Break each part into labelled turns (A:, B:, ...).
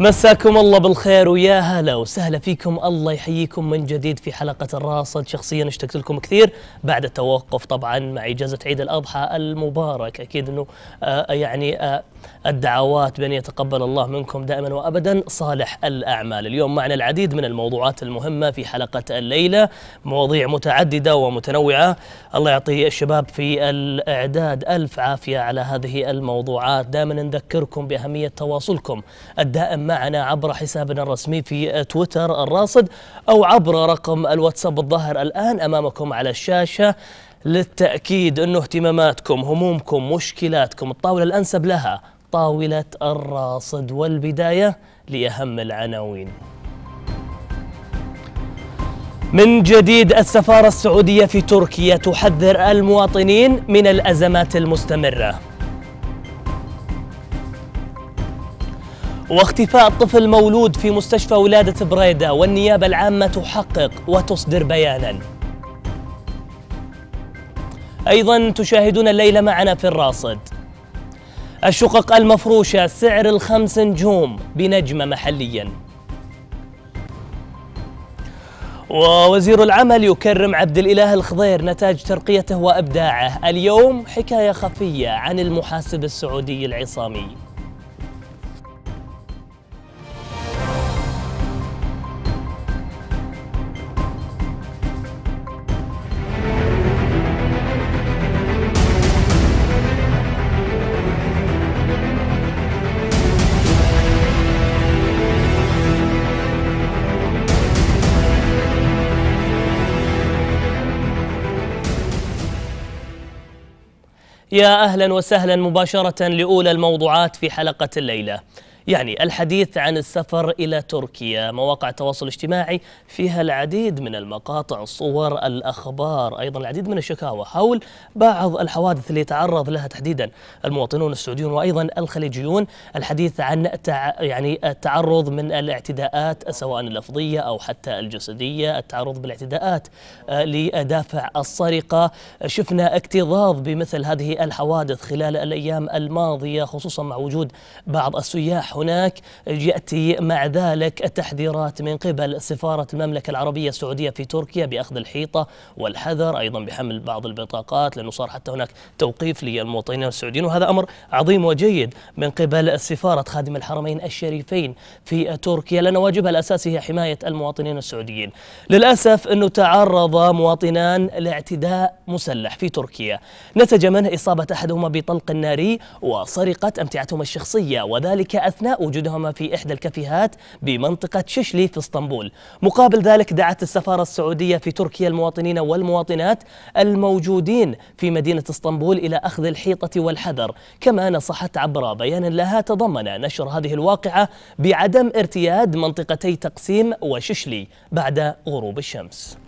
A: مساكم الله بالخير ويا هلا وسهلا فيكم الله يحييكم من جديد في حلقة الراصد شخصيا اشتقت لكم كثير بعد التوقف طبعا مع إجازة عيد الأضحى المبارك أكيد أنه آه يعني آه الدعوات بأن يتقبل الله منكم دائما وأبدا صالح الأعمال اليوم معنا العديد من الموضوعات المهمة في حلقة الليلة مواضيع متعددة ومتنوعة الله يعطي الشباب في الإعداد ألف عافية على هذه الموضوعات دائما نذكركم بأهمية تواصلكم الدائم معنا عبر حسابنا الرسمي في تويتر الراصد أو عبر رقم الواتساب الظاهر الآن أمامكم على الشاشة للتأكيد أنه اهتماماتكم همومكم مشكلاتكم الطاولة الأنسب لها طاولة الراصد والبداية لأهم العناوين من جديد السفارة السعودية في تركيا تحذر المواطنين من الأزمات المستمرة واختفاء طفل مولود في مستشفى ولادة بريدة والنيابة العامة تحقق وتصدر بياناً أيضا تشاهدون الليلة معنا في الراصد الشقق المفروشة سعر الخمس نجوم بنجمة محليا ووزير العمل يكرم عبد الإله الخضير نتاج ترقيته وإبداعه اليوم حكاية خفية عن المحاسب السعودي العصامي يا أهلا وسهلا مباشرة لأولى الموضوعات في حلقة الليلة يعني الحديث عن السفر إلى تركيا مواقع التواصل الاجتماعي فيها العديد من المقاطع الصور الأخبار أيضا العديد من الشكاوى حول بعض الحوادث اللي تعرض لها تحديدا المواطنون السعوديون وأيضا الخليجيون الحديث عن تع... يعني التعرض من الاعتداءات سواء اللفظية أو حتى الجسدية التعرض بالاعتداءات آه، لدافع السرقة شفنا اكتظاظ بمثل هذه الحوادث خلال الأيام الماضية خصوصا مع وجود بعض السياح هناك يأتي مع ذلك التحذيرات من قبل سفارة المملكة العربية السعودية في تركيا بأخذ الحيطة والحذر أيضا بحمل بعض البطاقات لأنه صار حتى هناك توقيف للمواطنين السعوديين وهذا أمر عظيم وجيد من قبل سفارة خادم الحرمين الشريفين في تركيا لأن واجبها الأساسي هي حماية المواطنين السعوديين للأسف أنه تعرض مواطنان لاعتداء مسلح في تركيا نتج منه إصابة أحدهما بطلق ناري وسرقة أمتعتهما الشخصية وذلك أثناء أثناء وجودهما في إحدى الكافيهات بمنطقة ششلي في اسطنبول مقابل ذلك دعت السفارة السعودية في تركيا المواطنين والمواطنات الموجودين في مدينة اسطنبول إلى أخذ الحيطة والحذر كما نصحت عبر بيان لها تضمن نشر هذه الواقعة بعدم ارتياد منطقتي تقسيم وششلي بعد غروب الشمس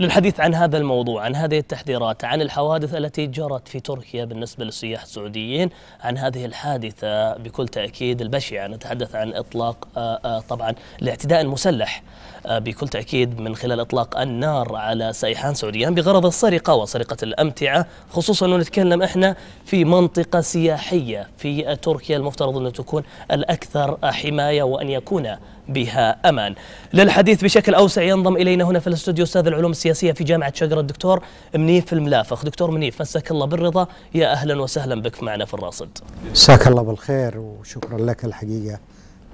A: للحديث عن هذا الموضوع عن هذه التحذيرات عن الحوادث التي جرت في تركيا بالنسبة للسياح السعوديين عن هذه الحادثة بكل تأكيد البشعة يعني نتحدث عن إطلاق آه، آه، طبعا الاعتداء المسلح آه، بكل تأكيد من خلال إطلاق النار على سائحان سعوديان بغرض السرقة وسرقة الأمتعة خصوصا ونتكلم إحنا في منطقة سياحية في تركيا المفترض أن تكون الأكثر حماية وأن يكون بها أمان للحديث بشكل أوسع ينضم إلينا هنا في الاستوديو أستاذ العلوم السياسية في جامعة شقرة الدكتور منيف الملافخ دكتور منيف مساك الله بالرضا يا أهلا وسهلا بك معنا في الراصد
B: مساك الله بالخير وشكرا لك الحقيقة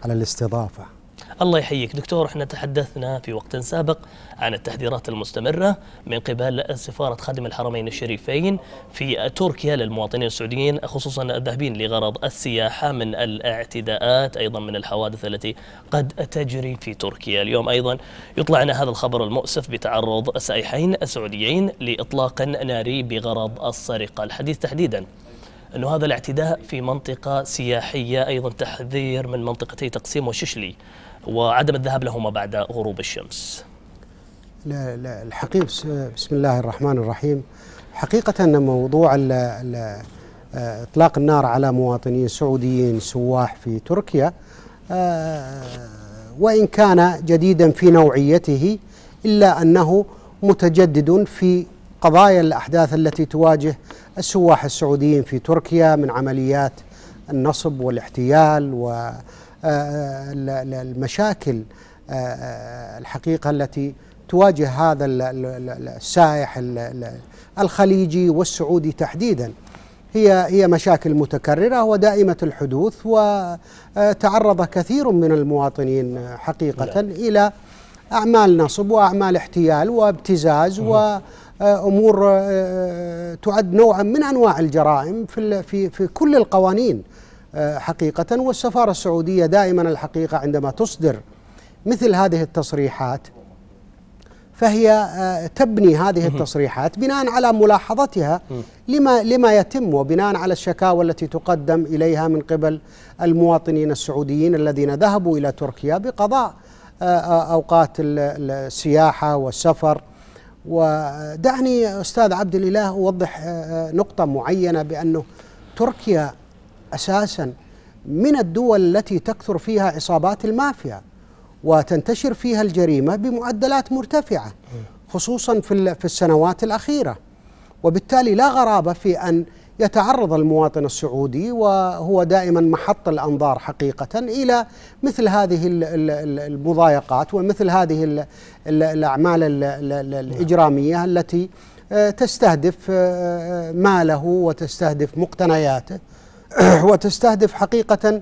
B: على الاستضافة
A: الله يحييك دكتور احنا تحدثنا في وقت سابق عن التحذيرات المستمرة من قبل سفارة خادم الحرمين الشريفين في تركيا للمواطنين السعوديين خصوصا الذاهبين لغرض السياحة من الاعتداءات أيضا من الحوادث التي قد تجري في تركيا اليوم أيضا يطلعنا هذا الخبر المؤسف بتعرض سائحين سعوديين لإطلاق ناري بغرض السرقة الحديث تحديدا أنه هذا الاعتداء في منطقة سياحية أيضا تحذير من منطقتي تقسيم وششلي وعدم الذهاب لهما بعد غروب الشمس
B: لا لا الحقيقة بسم الله الرحمن الرحيم حقيقة أن موضوع الـ الـ آه، إطلاق النار على مواطنين سعوديين سواح في تركيا آه، وإن كان جديدا في نوعيته إلا أنه متجدد في قضايا الأحداث التي تواجه السواح السعوديين في تركيا من عمليات النصب والاحتيال و آه، المشاكل آه، آه، الحقيقة التي تواجه هذا السائح الخليجي والسعودي تحديدا هي هي مشاكل متكررة ودائمة الحدوث وتعرض كثير من المواطنين حقيقة نعم. إلى أعمال نصب وأعمال احتيال وابتزاز و امور تعد نوعا من انواع الجرائم في في في كل القوانين آه، حقيقة والسفارة السعودية دائما الحقيقة عندما تصدر مثل هذه التصريحات فهي آه، تبني هذه التصريحات بناء على ملاحظتها لما لما يتم وبناء على الشكاوى التي تقدم اليها من قبل المواطنين السعوديين الذين ذهبوا الى تركيا بقضاء آه، اوقات السياحه والسفر ودعني استاذ عبد الاله اوضح نقطه معينه بانه تركيا اساسا من الدول التي تكثر فيها عصابات المافيا وتنتشر فيها الجريمه بمعدلات مرتفعه خصوصا في في السنوات الاخيره وبالتالي لا غرابه في ان يتعرض المواطن السعودي وهو دائما محط الانظار حقيقه الى مثل هذه المضايقات ومثل هذه الاعمال الاجراميه التي آه، تستهدف آه، آه، ماله وتستهدف مقتنياته وتستهدف حقيقة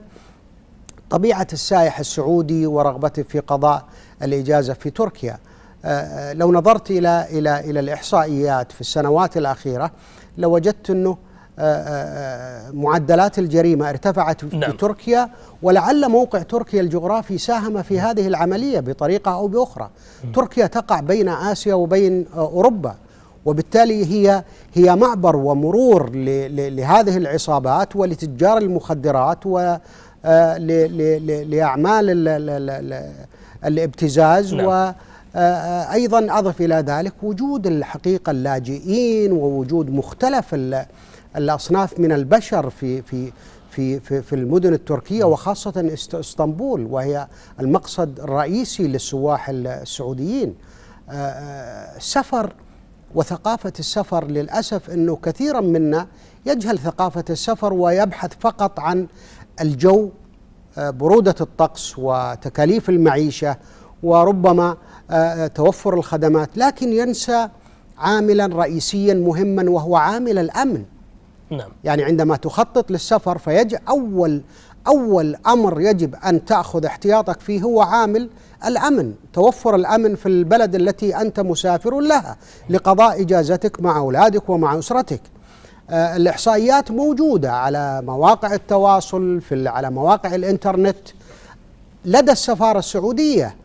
B: طبيعة السائح السعودي ورغبته في قضاء الإجازة في تركيا آه، آه، لو نظرت إلى إلى إلى الإحصائيات في السنوات الأخيرة لوجدت أنه آه، معدلات الجريمة ارتفعت في نعم. تركيا ولعل موقع تركيا الجغرافي ساهم في نعم. هذه العملية بطريقة أو بأخرى م. نعم. تركيا تقع بين آسيا وبين أوروبا وبالتالي هي هي معبر ومرور لهذه العصابات ولتجار المخدرات و آه، لاعمال الابتزاز نعم. و آه، آه، ايضا اضف الى ذلك وجود الحقيقه اللاجئين ووجود مختلف الاصناف من البشر في في في في, في المدن التركيه نعم. وخاصه اسطنبول وهي المقصد الرئيسي للسواح السعوديين سفر وثقافة السفر للأسف أنه كثيرا منا يجهل ثقافة السفر ويبحث فقط عن الجو آه، برودة الطقس وتكاليف المعيشة وربما آه، آه، توفر الخدمات لكن ينسى عاملا رئيسيا مهما وهو عامل الأمن نعم. يعني عندما تخطط للسفر فيجب أول أول أمر يجب أن تأخذ احتياطك فيه هو عامل الأمن توفر الأمن في البلد التي أنت مسافر لها لقضاء إجازتك مع أولادك ومع أسرتك آه، الإحصائيات موجودة على مواقع التواصل في على مواقع الإنترنت لدى السفارة السعودية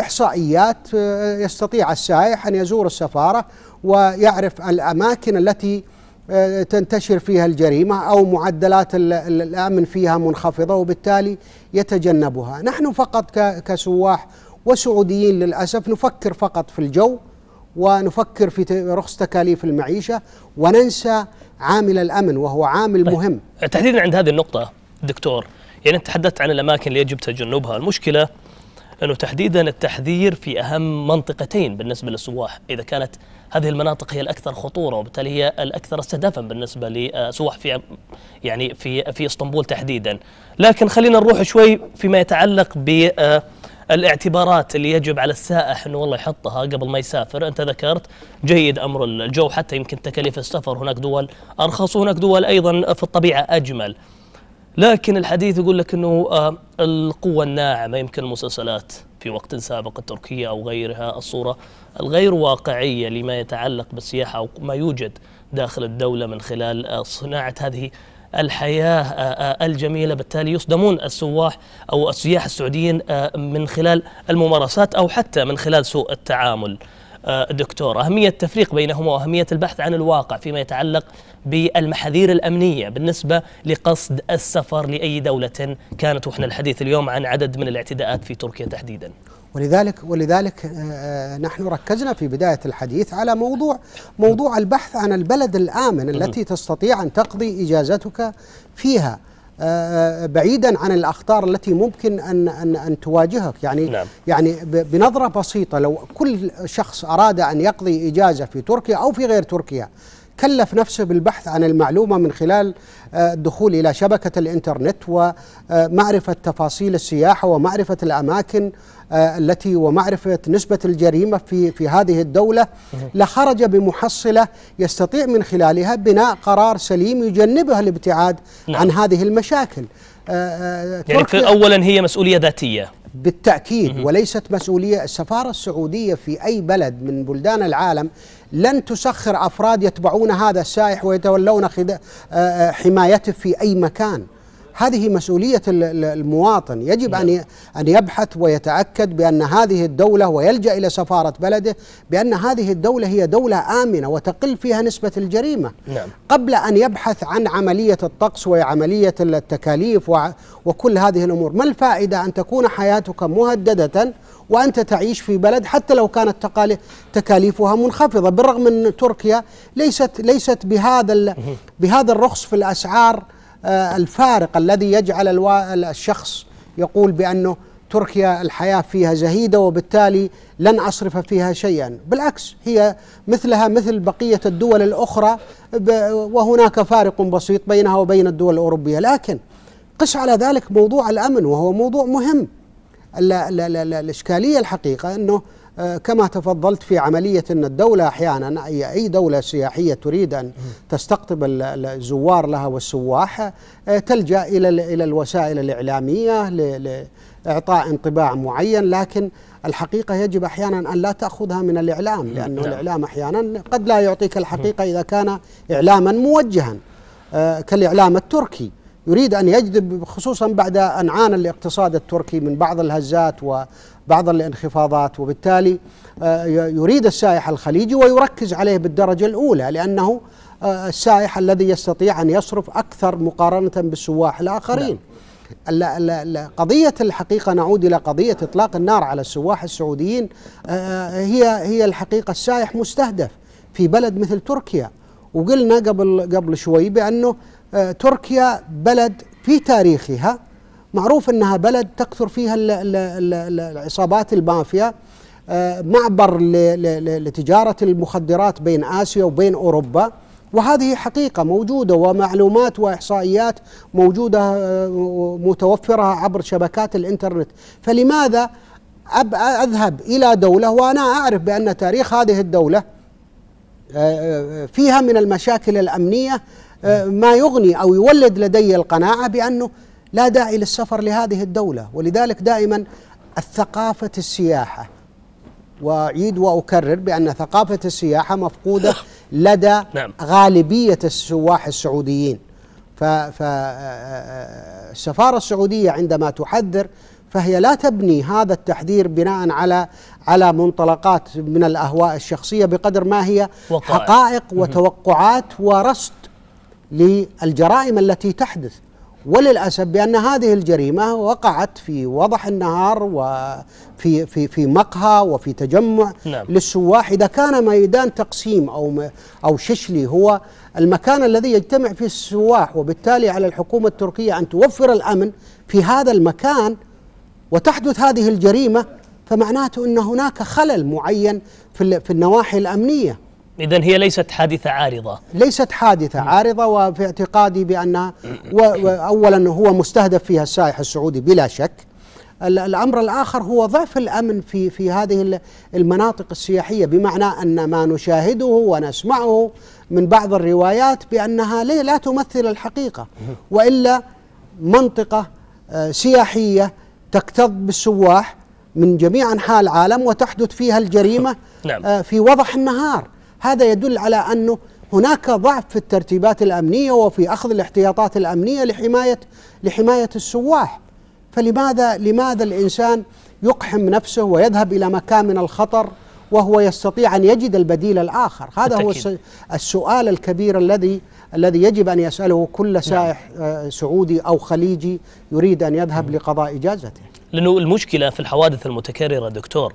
B: إحصائيات آه، يستطيع السائح أن يزور السفارة ويعرف الأماكن التي آه، تنتشر فيها الجريمة أو معدلات الأمن فيها منخفضة وبالتالي يتجنبها نحن فقط كسواح وسعوديين للأسف نفكر فقط في الجو ونفكر في رخص تكاليف المعيشة وننسى عامل الأمن وهو عامل طيب. مهم
A: تحديدا عند هذه النقطة دكتور يعني أنت تحدثت عن الأماكن اللي يجب تجنبها المشكلة أنه تحديدا التحذير في أهم منطقتين بالنسبة للسواح إذا كانت هذه المناطق هي الاكثر خطوره وبالتالي هي الاكثر استهدافا بالنسبه لسوح في يعني في في اسطنبول تحديدا لكن خلينا نروح شوي فيما يتعلق ب الاعتبارات اللي يجب على السائح انه والله يحطها قبل ما يسافر، انت ذكرت جيد امر الجو حتى يمكن تكاليف السفر هناك دول ارخص وهناك دول ايضا في الطبيعه اجمل. لكن الحديث يقول لك انه آه، القوه الناعمه يمكن المسلسلات في وقت سابق التركية أو غيرها الصورة الغير واقعية لما يتعلق بالسياحة أو ما يوجد داخل الدولة من خلال صناعة هذه الحياة آه، آه، الجميلة بالتالي يصدمون السواح أو السياح السعوديين آه، من خلال الممارسات أو حتى من خلال سوء التعامل آه، دكتور أهمية التفريق بينهما وأهمية البحث عن الواقع فيما يتعلق بالمحاذير الأمنية بالنسبة لقصد السفر لأي دولة كانت وإحنا الحديث اليوم عن عدد من الاعتداءات في تركيا تحديدا
B: ولذلك ولذلك آه، آه، نحن ركزنا في بدايه الحديث على موضوع موضوع البحث عن البلد الامن التي تستطيع ان تقضي اجازتك فيها بعيدا عن الاخطار التي ممكن ان ان ان تواجهك يعني نعم. يعني بنظره بسيطه لو كل شخص اراد ان يقضي اجازه في تركيا او في غير تركيا كلف نفسه بالبحث عن المعلومة من خلال آه، الدخول إلى شبكة الإنترنت ومعرفة آه، تفاصيل السياحة ومعرفة الأماكن آه، التي ومعرفة نسبة الجريمة في في هذه الدولة لخرج بمحصلة يستطيع من خلالها بناء قرار سليم يجنبها الابتعاد نعم. عن هذه المشاكل
A: يعني أولا هي مسؤولية ذاتية
B: بالتأكيد وليست مسؤولية السفارة السعودية في أي بلد من بلدان العالم لن تسخر أفراد يتبعون هذا السائح ويتولون آه، آه، حمايته في أي مكان هذه مسؤولية المواطن يجب أن نعم. أن يبحث ويتأكد بأن هذه الدولة ويلجأ إلى سفارة بلده بأن هذه الدولة هي دولة آمنة وتقل فيها نسبة الجريمة نعم. قبل أن يبحث عن عملية الطقس وعملية التكاليف وكل هذه الأمور ما الفائدة أن تكون حياتك مهددة وأنت تعيش في بلد حتى لو كانت تكاليفها منخفضة بالرغم أن تركيا ليست ليست بهذا بهذا الرخص في الأسعار آه، الفارق الذي يجعل الشخص يقول بأنه تركيا الحياة فيها زهيدة وبالتالي لن أصرف فيها شيئا بالعكس هي مثلها مثل بقية الدول الأخرى وهناك فارق بسيط بينها وبين الدول الأوروبية لكن قس على ذلك موضوع الأمن وهو موضوع مهم الإشكالية الحقيقة أنه آه، كما تفضلت في عملية أن الدولة أحيانا أي أي دولة سياحية تريد أن تستقطب الزوار لها والسواح آه، تلجأ إلى إلى الوسائل الإعلامية لإعطاء انطباع معين لكن الحقيقة يجب أحيانا أن لا تأخذها من الإعلام لأنه نعم. الإعلام أحيانا قد لا يعطيك الحقيقة إذا كان إعلاما موجها آه، كالإعلام التركي يريد أن يجذب خصوصا بعد أن عانى الاقتصاد التركي من بعض الهزات وبعض الانخفاضات وبالتالي آه، يريد السائح الخليجي ويركز عليه بالدرجة الأولى لأنه آه، السائح الذي يستطيع أن يصرف أكثر مقارنة بالسواح الآخرين نعم. لا. قضية الحقيقة نعود إلى قضية إطلاق النار على السواح السعوديين آه، هي هي الحقيقة السائح مستهدف في بلد مثل تركيا وقلنا قبل قبل شوي بأنه آه، تركيا بلد في تاريخها معروف انها بلد تكثر فيها العصابات المافيا آه، معبر لتجاره المخدرات بين اسيا وبين اوروبا وهذه حقيقه موجوده ومعلومات واحصائيات موجوده آه، متوفره عبر شبكات الانترنت فلماذا اذهب الى دوله وانا اعرف بان تاريخ هذه الدوله فيها من المشاكل الامنيه آه، ما يغني أو يولد لدي القناعة بأنه لا داعي للسفر لهذه الدولة ولذلك دائما الثقافة السياحة وأعيد وأكرر بأن ثقافة السياحة مفقودة لدى نعم. غالبية السواح السعوديين فالسفارة آه، آه، السعودية عندما تحذر فهي لا تبني هذا التحذير بناء على على منطلقات من الاهواء الشخصيه بقدر ما هي وقائع. حقائق وتوقعات ورصد للجرائم التي تحدث وللاسف بان هذه الجريمه وقعت في وضح النهار وفي في في مقهى وفي تجمع نعم. للسواح اذا كان ميدان تقسيم او او ششلي هو المكان الذي يجتمع فيه السواح وبالتالي على الحكومه التركيه ان توفر الامن في هذا المكان وتحدث هذه الجريمه فمعناته ان هناك خلل معين في في النواحي الامنيه
A: إذا هي ليست حادثة عارضة
B: ليست حادثة عارضة وفي اعتقادي بأنها أولا هو مستهدف فيها السائح السعودي بلا شك الأمر الآخر هو ضعف الأمن في في هذه المناطق السياحية بمعنى أن ما نشاهده ونسمعه من بعض الروايات بأنها لا تمثل الحقيقة وإلا منطقة آه، سياحية تكتظ بالسواح من جميع أنحاء العالم وتحدث فيها الجريمة نعم. آه، في وضح النهار هذا يدل على انه هناك ضعف في الترتيبات الامنيه وفي اخذ الاحتياطات الامنيه لحمايه لحمايه السواح فلماذا لماذا الانسان يقحم نفسه ويذهب الى مكان من الخطر وهو يستطيع ان يجد البديل الاخر هذا هو السؤال الكبير الذي الذي يجب ان يساله كل نعم. سائح آه، سعودي او خليجي يريد ان يذهب لقضاء اجازته
A: لانه المشكله في الحوادث المتكرره دكتور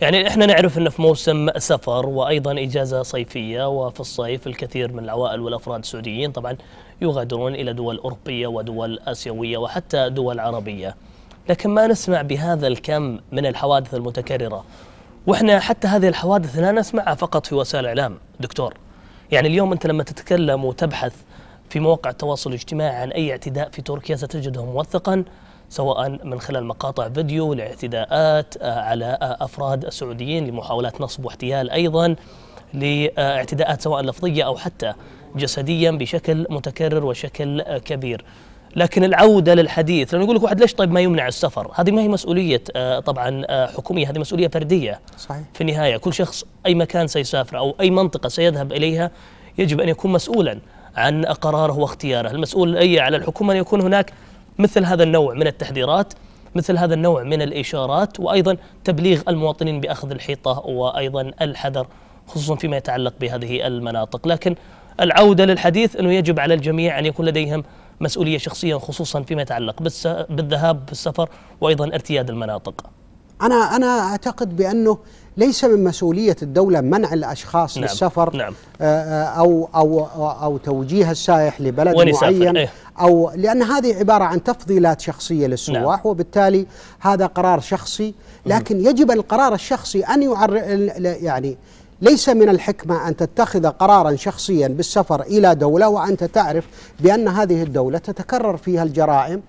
A: يعني احنا نعرف انه في موسم سفر وايضا اجازه صيفيه وفي الصيف الكثير من العوائل والافراد السعوديين طبعا يغادرون الى دول اوروبيه ودول اسيويه وحتى دول عربيه. لكن ما نسمع بهذا الكم من الحوادث المتكرره. واحنا حتى هذه الحوادث لا نسمعها فقط في وسائل الاعلام دكتور. يعني اليوم انت لما تتكلم وتبحث في مواقع التواصل الاجتماعي عن اي اعتداء في تركيا ستجده موثقا سواء من خلال مقاطع فيديو لاعتداءات آه، على آه، أفراد السعوديين لمحاولات نصب واحتيال أيضا لاعتداءات سواء لفظية أو حتى جسديا بشكل متكرر وشكل آه، كبير لكن العودة للحديث لأنه يقول لك واحد ليش طيب ما يمنع السفر هذه ما هي مسؤولية طبعا حكومية هذه مسؤولية فردية صحيح. في النهاية كل شخص أي مكان سيسافر أو أي منطقة سيذهب إليها يجب أن يكون مسؤولا عن قراره واختياره المسؤول أي على الحكومة أن يكون هناك مثل هذا النوع من التحذيرات مثل هذا النوع من الإشارات وأيضا تبليغ المواطنين بأخذ الحيطة وأيضا الحذر خصوصا فيما يتعلق بهذه المناطق لكن العودة للحديث أنه يجب على الجميع أن يكون لديهم مسؤولية شخصية خصوصا فيما يتعلق بالذهاب بالسفر وأيضا ارتياد المناطق
B: أنا أنا أعتقد بأنه ليس من مسؤولية الدولة منع الأشخاص نعم للسفر نعم آه، آه، أو أو أو توجيه السائح لبلد معين إيه أو لأن هذه عبارة عن تفضيلات شخصية للسواح نعم. وبالتالي هذا قرار شخصي لكن يجب القرار الشخصي أن يعر يعني ليس من الحكمة أن تتخذ قرارا شخصيا بالسفر إلى دولة وأنت تعرف بأن هذه الدولة تتكرر فيها الجرائم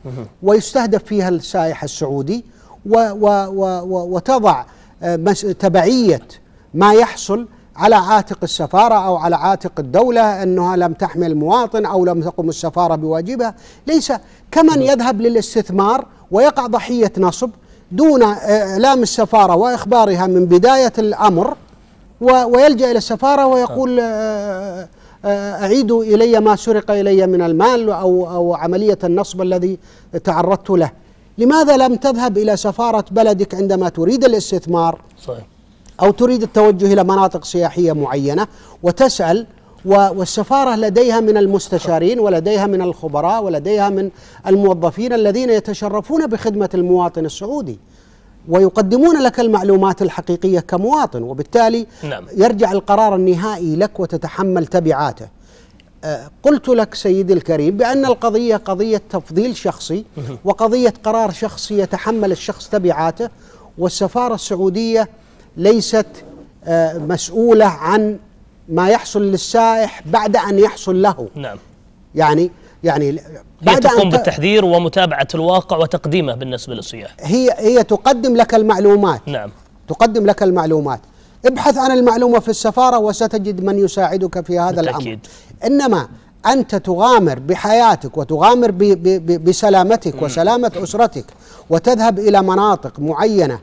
B: ويستهدف فيها السائح السعودي و و و و وتضع آه، تبعية ما يحصل على عاتق السفارة أو على عاتق الدولة أنها لم تحمل مواطن أو لم تقم السفارة بواجبها ليس كمن نعم. يذهب للاستثمار ويقع ضحية نصب دون آه، إعلام السفارة وإخبارها من بداية الأمر ويلجأ إلى السفارة ويقول آه، آه، أعيدوا إلي ما سرق إلي من المال أو, أو عملية النصب الذي تعرضت له لماذا لم تذهب إلى سفارة بلدك عندما تريد الاستثمار صحيح. أو تريد التوجه إلى مناطق سياحية معينة وتسأل والسفارة لديها من المستشارين ولديها من الخبراء ولديها من الموظفين الذين يتشرفون بخدمة المواطن السعودي ويقدمون لك المعلومات الحقيقية كمواطن وبالتالي نعم. يرجع القرار النهائي لك وتتحمل تبعاته آه، قلت لك سيدي الكريم بأن القضية قضية تفضيل شخصي وقضية قرار شخصي يتحمل الشخص تبعاته والسفارة السعودية ليست آه، مسؤولة عن ما يحصل للسائح بعد أن يحصل له نعم يعني يعني بعد هي تقوم أن
A: بالتحذير ومتابعة الواقع وتقديمه بالنسبة للسياح
B: هي هي تقدم لك المعلومات نعم تقدم لك المعلومات ابحث عن المعلومة في السفارة وستجد من يساعدك في هذا بالتأكيد. الأمر إنما أنت تغامر بحياتك وتغامر بسلامتك وسلامة أسرتك وتذهب إلى مناطق معينة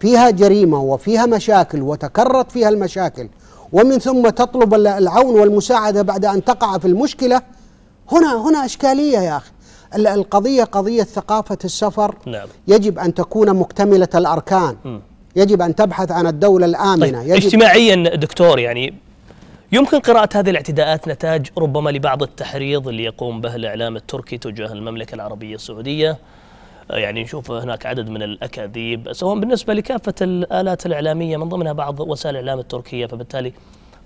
B: فيها جريمه وفيها مشاكل وتكررت فيها المشاكل ومن ثم تطلب العون والمساعده بعد ان تقع في المشكله هنا هنا اشكاليه يا اخي القضيه قضيه ثقافه السفر نعم. يجب ان تكون مكتمله الاركان م. يجب ان تبحث عن الدوله الامنه طيب. يجب اجتماعيا
A: دكتور يعني يمكن قراءة هذه الاعتداءات نتاج ربما لبعض التحريض اللي يقوم به الإعلام التركي تجاه المملكة العربية السعودية يعني نشوف هناك عدد من الاكاذيب سواء بالنسبه لكافه الالات الاعلاميه من ضمنها بعض وسائل الاعلام التركيه فبالتالي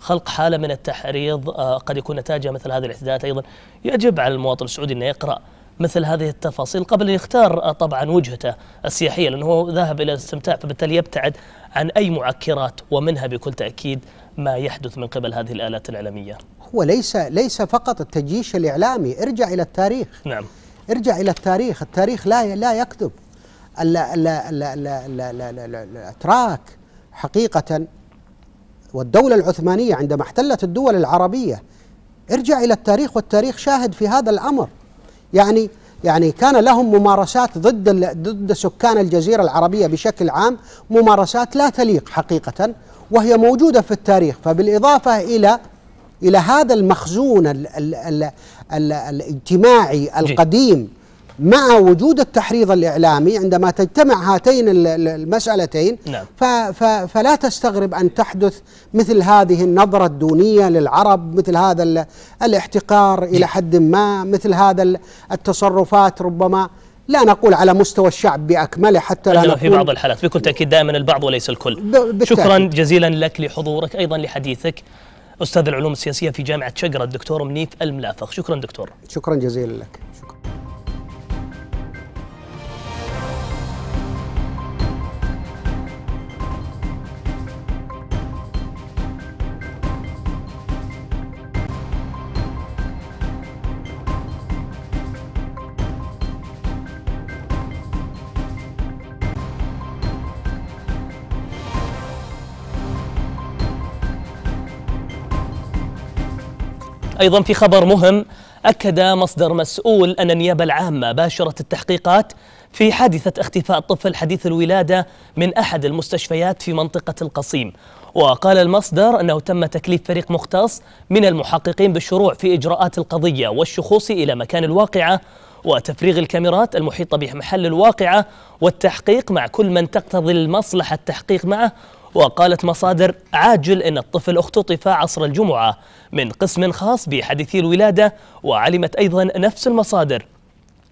A: خلق حاله من التحريض آه، قد يكون نتاجها مثل هذه الاعتداءات ايضا يجب على المواطن السعودي انه يقرا مثل هذه التفاصيل قبل أن يختار آه، طبعا وجهته السياحية لأنه هو ذهب إلى الاستمتاع فبالتالي يبتعد عن أي معكرات ومنها بكل تأكيد ما يحدث من قبل هذه الآلات الإعلامية
B: هو ليس ليس فقط التجيش الإعلامي ارجع إلى التاريخ نعم ارجع إلى التاريخ التاريخ لا لا يكذب الأتراك حقيقة والدولة العثمانية عندما احتلت الدول العربية ارجع إلى التاريخ والتاريخ شاهد في هذا الأمر يعني يعني كان لهم ممارسات ضد ضد سكان الجزيرة العربية بشكل عام ممارسات لا تليق حقيقة وهي موجودة في التاريخ فبالإضافة إلى الى هذا المخزون الـ الـ الـ الـ الاجتماعي القديم مع وجود التحريض الاعلامي عندما تجتمع هاتين المسالتين نعم. فلا تستغرب ان تحدث مثل هذه النظره الدونيه للعرب مثل هذا الاحتقار الى حد ما مثل هذا التصرفات ربما لا نقول على مستوى الشعب باكمله حتى لا نقول في بعض
A: الحالات بكل تاكيد دائما البعض وليس الكل شكرا جزيلا لك لحضورك ايضا لحديثك استاذ العلوم السياسيه في جامعه شقره الدكتور منيف الملافخ شكرا دكتور شكرا
B: جزيلا لك
A: أيضا في خبر مهم أكد مصدر مسؤول أن النيابة العامة باشرت التحقيقات في حادثة اختفاء طفل حديث الولادة من أحد المستشفيات في منطقة القصيم وقال المصدر أنه تم تكليف فريق مختص من المحققين بالشروع في إجراءات القضية والشخوص إلى مكان الواقعة وتفريغ الكاميرات المحيطة بمحل الواقعة والتحقيق مع كل من تقتضي المصلحة التحقيق معه وقالت مصادر عاجل أن الطفل اختطف عصر الجمعة من قسم خاص بحديثي الولادة وعلمت أيضا نفس المصادر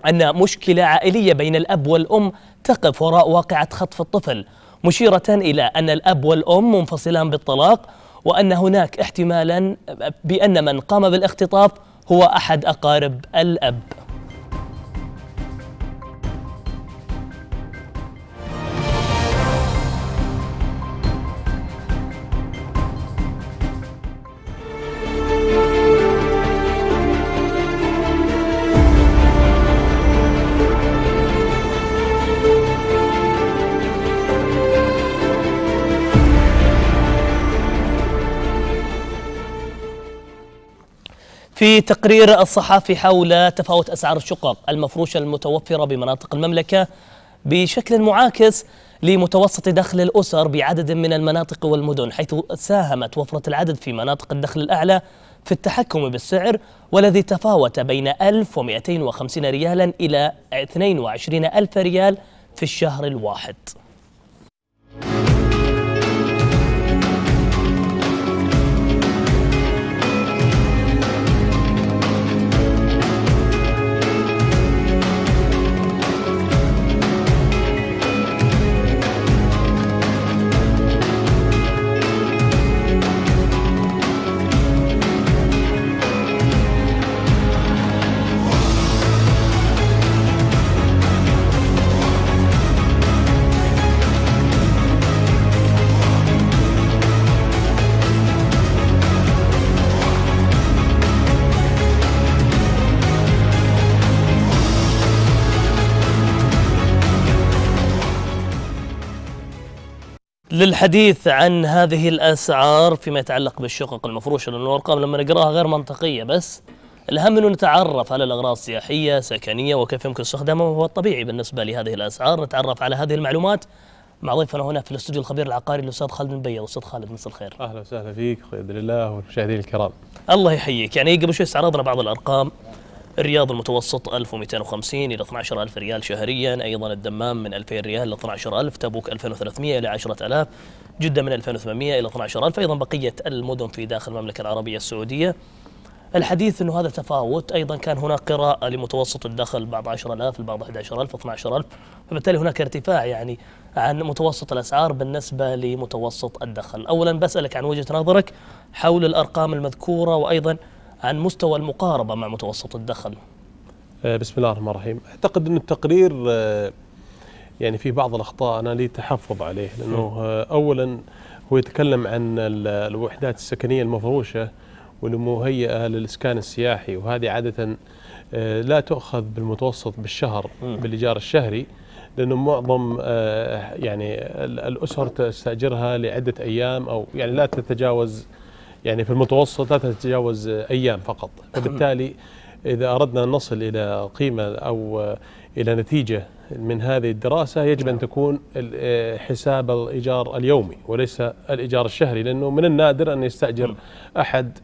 A: أن مشكلة عائلية بين الأب والأم تقف وراء واقعة خطف الطفل مشيرة إلى أن الأب والأم منفصلان بالطلاق وأن هناك احتمالا بأن من قام بالاختطاف هو أحد أقارب الأب في تقرير الصحافي حول تفاوت أسعار الشقق المفروشة المتوفرة بمناطق المملكة بشكل معاكس لمتوسط دخل الأسر بعدد من المناطق والمدن حيث ساهمت وفرة العدد في مناطق الدخل الأعلى في التحكم بالسعر والذي تفاوت بين 1250 ريالا إلى 22000 ريال في الشهر الواحد للحديث عن هذه الاسعار فيما يتعلق بالشقق المفروشه لان الارقام لما نقراها غير منطقيه بس الأهم أنه نتعرف على الأغراض السياحية سكنية وكيف يمكن استخدامها وهو الطبيعي بالنسبة لهذه الأسعار نتعرف على هذه المعلومات مع ضيفنا هنا في الاستوديو الخبير العقاري الأستاذ خالد مبيض أستاذ خالد مساء الخير أهلا وسهلا فيك
C: بإذن الله والمشاهدين الكرام
D: الله
A: يحييك يعني قبل شوي استعرضنا بعض الأرقام الرياض المتوسط 1250 إلى 12000 ريال شهريا أيضا الدمام من 2000 ريال إلى 12000 تبوك 2300 إلى 10000 جدة من 2800 إلى 12000 أيضا بقية المدن في داخل المملكة العربية السعودية الحديث أنه هذا تفاوت أيضا كان هناك قراءة لمتوسط الدخل بعض 10000 البعض 11000 12000 فبالتالي هناك ارتفاع يعني عن متوسط الأسعار بالنسبة لمتوسط الدخل أولا بسألك عن وجهة نظرك حول الأرقام المذكورة وأيضا عن مستوى المقاربة مع متوسط الدخل
C: آه، بسم الله الرحمن الرحيم أعتقد أن التقرير آه، يعني في بعض الأخطاء أنا لي تحفظ عليه لأنه آه، أولا هو يتكلم عن الوحدات السكنية المفروشة والمهيئة للإسكان السياحي وهذه عادة لا تؤخذ بالمتوسط بالشهر بالإيجار الشهري لانه معظم يعني الاسر تستاجرها لعده ايام او يعني لا تتجاوز يعني في المتوسط لا تتجاوز أيام فقط فبالتالي إذا أردنا أن نصل إلى قيمة أو إلى نتيجة من هذه الدراسة يجب أن نعم. تكون حساب الإيجار اليومي وليس الإيجار الشهري لأنه من النادر أن يستأجر أحد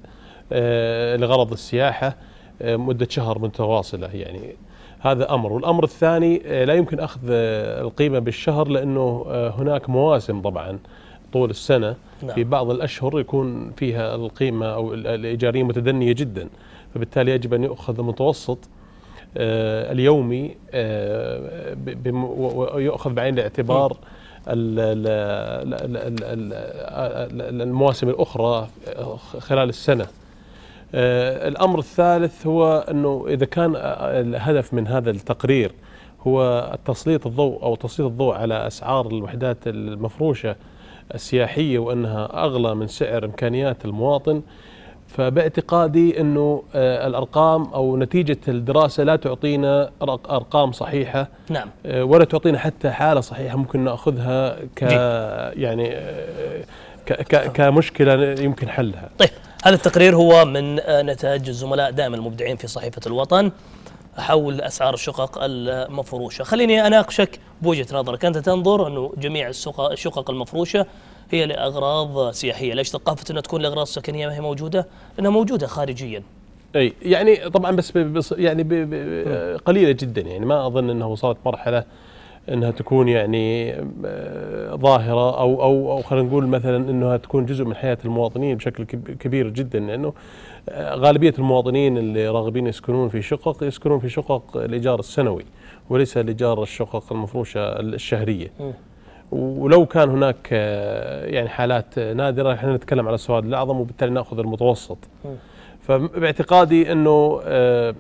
C: آه، لغرض السياحة آه، مدة شهر متواصلة يعني هذا امر، والامر الثاني آه، لا يمكن اخذ القيمه بالشهر لانه هناك مواسم طبعا طول السنة نعم. في بعض الأشهر يكون فيها القيمة أو الإيجارية متدنية جدا فبالتالي يجب أن يؤخذ المتوسط آه، اليومي آه، ويؤخذ بعين الاعتبار المواسم الأخرى آه، خلال السنة الأمر الثالث هو أنه إذا كان الهدف من هذا التقرير هو تسليط الضوء أو تسليط الضوء على أسعار الوحدات المفروشة السياحية وأنها أغلى من سعر إمكانيات المواطن فباعتقادي أنه آه، الأرقام أو نتيجة الدراسة لا تعطينا أرقام صحيحة نعم. آه، ولا تعطينا حتى حالة صحيحة ممكن نأخذها ك يعني آه، كمشكلة يمكن حلها طيب
A: هذا التقرير هو من نتاج الزملاء دائما المبدعين في صحيفة الوطن حول اسعار الشقق المفروشه خليني اناقشك بوجهه نظرك انت تنظر انه جميع الشقق المفروشه هي لاغراض سياحيه ليش ثقافه انها تكون لاغراض سكنيه ما هي موجوده لانها موجوده خارجيا
C: اي يعني طبعا بس, يعني قليله جدا يعني ما اظن انها وصلت مرحله انها تكون يعني آه، ظاهره او او او خلينا نقول مثلا انها تكون جزء من حياه المواطنين بشكل كبير جدا لانه يعني غالبيه المواطنين اللي راغبين يسكنون في شقق يسكنون في شقق الايجار السنوي وليس الايجار الشقق المفروشه الشهريه. ولو كان هناك آه، يعني حالات نادره احنا نتكلم على السواد الاعظم وبالتالي ناخذ المتوسط. فباعتقادي انه آه،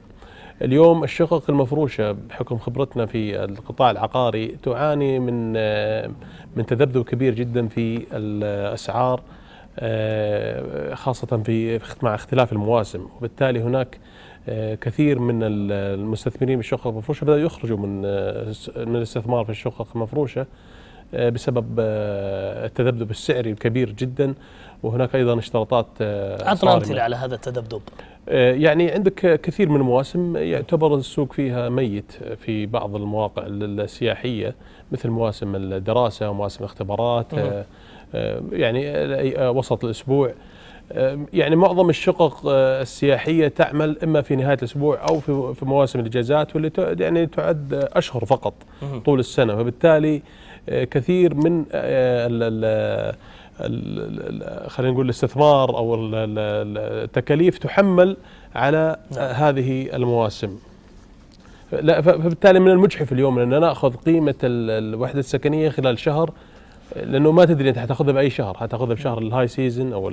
C: اليوم الشقق المفروشه بحكم خبرتنا في القطاع العقاري تعاني من آه، من تذبذب كبير جدا في الاسعار آه، خاصة في مع اختلاف المواسم وبالتالي هناك آه، كثير من المستثمرين بالشقق المفروشة بدأوا يخرجوا من آه، من الاستثمار في الشقق المفروشة بسبب التذبذب السعري الكبير جدا وهناك ايضا اشتراطات اعطنا امثله على هذا التذبذب يعني عندك كثير من المواسم يعتبر السوق فيها ميت في بعض المواقع السياحيه مثل مواسم الدراسه ومواسم الاختبارات آه، يعني آه، آه، وسط الاسبوع يعني معظم الشقق السياحيه تعمل اما في نهايه الاسبوع او في في مواسم الاجازات واللي يعني تعد اشهر فقط طول السنه فبالتالي كثير من خلينا نقول الاستثمار او التكاليف تحمل على نعم. هذه المواسم لا فبالتالي من المجحف اليوم ان ناخذ قيمه الوحده السكنيه خلال شهر لانه ما تدري انت حتاخذها باي شهر حتاخذها بشهر الهاي سيزون او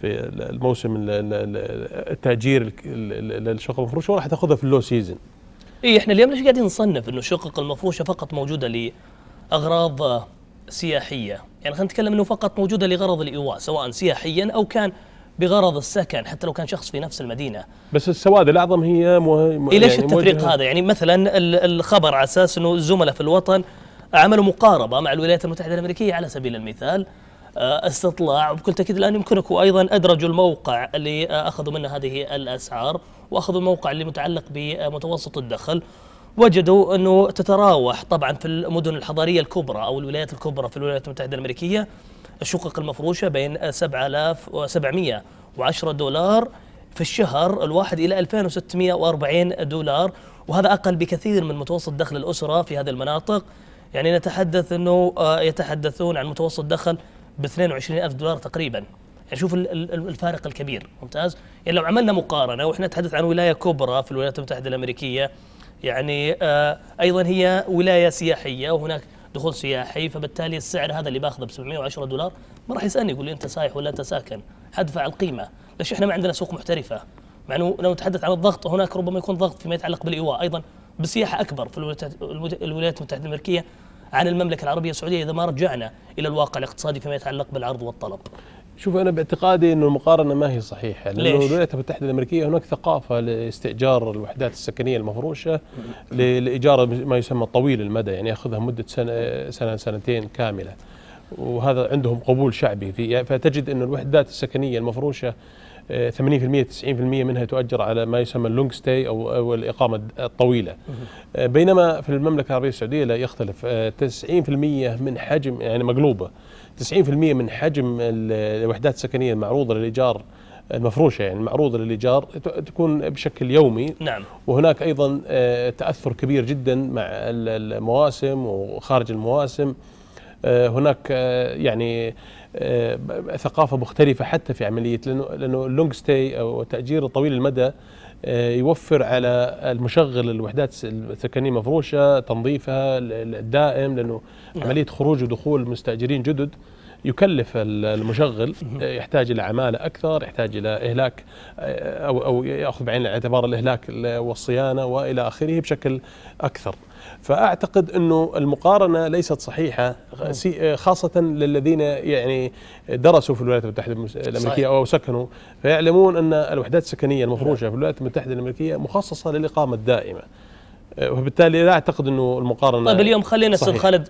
C: في الموسم التاجير للشقق المفروشه ولا حتاخذها في اللو سيزون
A: اي احنا اليوم ليش قاعدين نصنف انه الشقق المفروشه فقط موجوده لاغراض سياحيه يعني خلينا نتكلم انه فقط موجوده لغرض الايواء سواء سياحيا او كان بغرض السكن حتى لو كان شخص في نفس المدينه
C: بس السواد الاعظم هي مو... إيه ليش يعني التفريق هذا
A: يعني مثلا الخبر على اساس انه الزملاء في الوطن عملوا مقاربة مع الولايات المتحدة الأمريكية على سبيل المثال آه، استطلاع وبكل تأكيد الآن يمكنكم أيضا أدرجوا الموقع اللي آه، أخذوا منه هذه الأسعار وأخذوا الموقع اللي متعلق بمتوسط الدخل وجدوا أنه تتراوح طبعا في المدن الحضارية الكبرى أو الولايات الكبرى في الولايات المتحدة الأمريكية الشقق المفروشة بين 7710 دولار في الشهر الواحد إلى 2640 دولار وهذا أقل بكثير من متوسط دخل الأسرة في هذه المناطق يعني نتحدث أنه آه، يتحدثون عن متوسط دخل ب 22 ألف دولار تقريبا يعني شوف الفارق الكبير ممتاز يعني لو عملنا مقارنة وإحنا نتحدث عن ولاية كبرى في الولايات المتحدة الأمريكية يعني آه، أيضا هي ولاية سياحية وهناك دخول سياحي فبالتالي السعر هذا اللي باخذه ب 710 دولار ما راح يسالني يقول لي انت سايح ولا انت ساكن حدفع القيمه ليش احنا ما عندنا سوق محترفه مع انه لو نتحدث عن الضغط هناك ربما يكون ضغط فيما يتعلق بالايواء ايضا بسياحه اكبر في الولايات المتحده الامريكيه عن المملكة العربية السعودية إذا ما رجعنا إلى الواقع الاقتصادي فيما يتعلق بالعرض والطلب
C: شوف انا باعتقادي انه المقارنه ما هي صحيحه لانه الولايات المتحده الامريكيه هناك ثقافه لاستئجار الوحدات السكنيه المفروشه لايجار ما يسمى طويل المدى يعني ياخذها مده سنه سنه سنتين كامله وهذا عندهم قبول شعبي فيه يعني فتجد أن الوحدات السكنية المفروشة 80% 90% منها تؤجر على ما يسمى اللونج ستاي او او الاقامه الطويله بينما في المملكه العربيه السعوديه لا يختلف 90% آه، من حجم يعني مقلوبه 90% من حجم الوحدات السكنيه المعروضه للايجار المفروشه يعني المعروضه للايجار تكون بشكل يومي نعم وهناك ايضا آه، تاثر كبير جدا مع المواسم وخارج المواسم آه، هناك يعني آه، ثقافه مختلفه حتى في عمليه لانه لانه اللونج ستي او التاجير الطويل المدى آه، يوفر على المشغل الوحدات السكنيه المفروشه تنظيفها الدائم لانه نعم. عمليه خروج ودخول مستاجرين جدد يكلف المشغل آه، يحتاج الى عماله اكثر يحتاج الى اهلاك او او ياخذ بعين الاعتبار الاهلاك والصيانه والى اخره بشكل اكثر فاعتقد انه المقارنه ليست صحيحه خاصه للذين يعني درسوا في الولايات المتحده الامريكيه صحيح. او سكنوا فيعلمون ان الوحدات السكنيه المفروشه نعم. في الولايات المتحده الامريكيه مخصصه للاقامه الدائمه أه، وبالتالي لا اعتقد انه المقارنه طيب اليوم خلينا استاذ خالد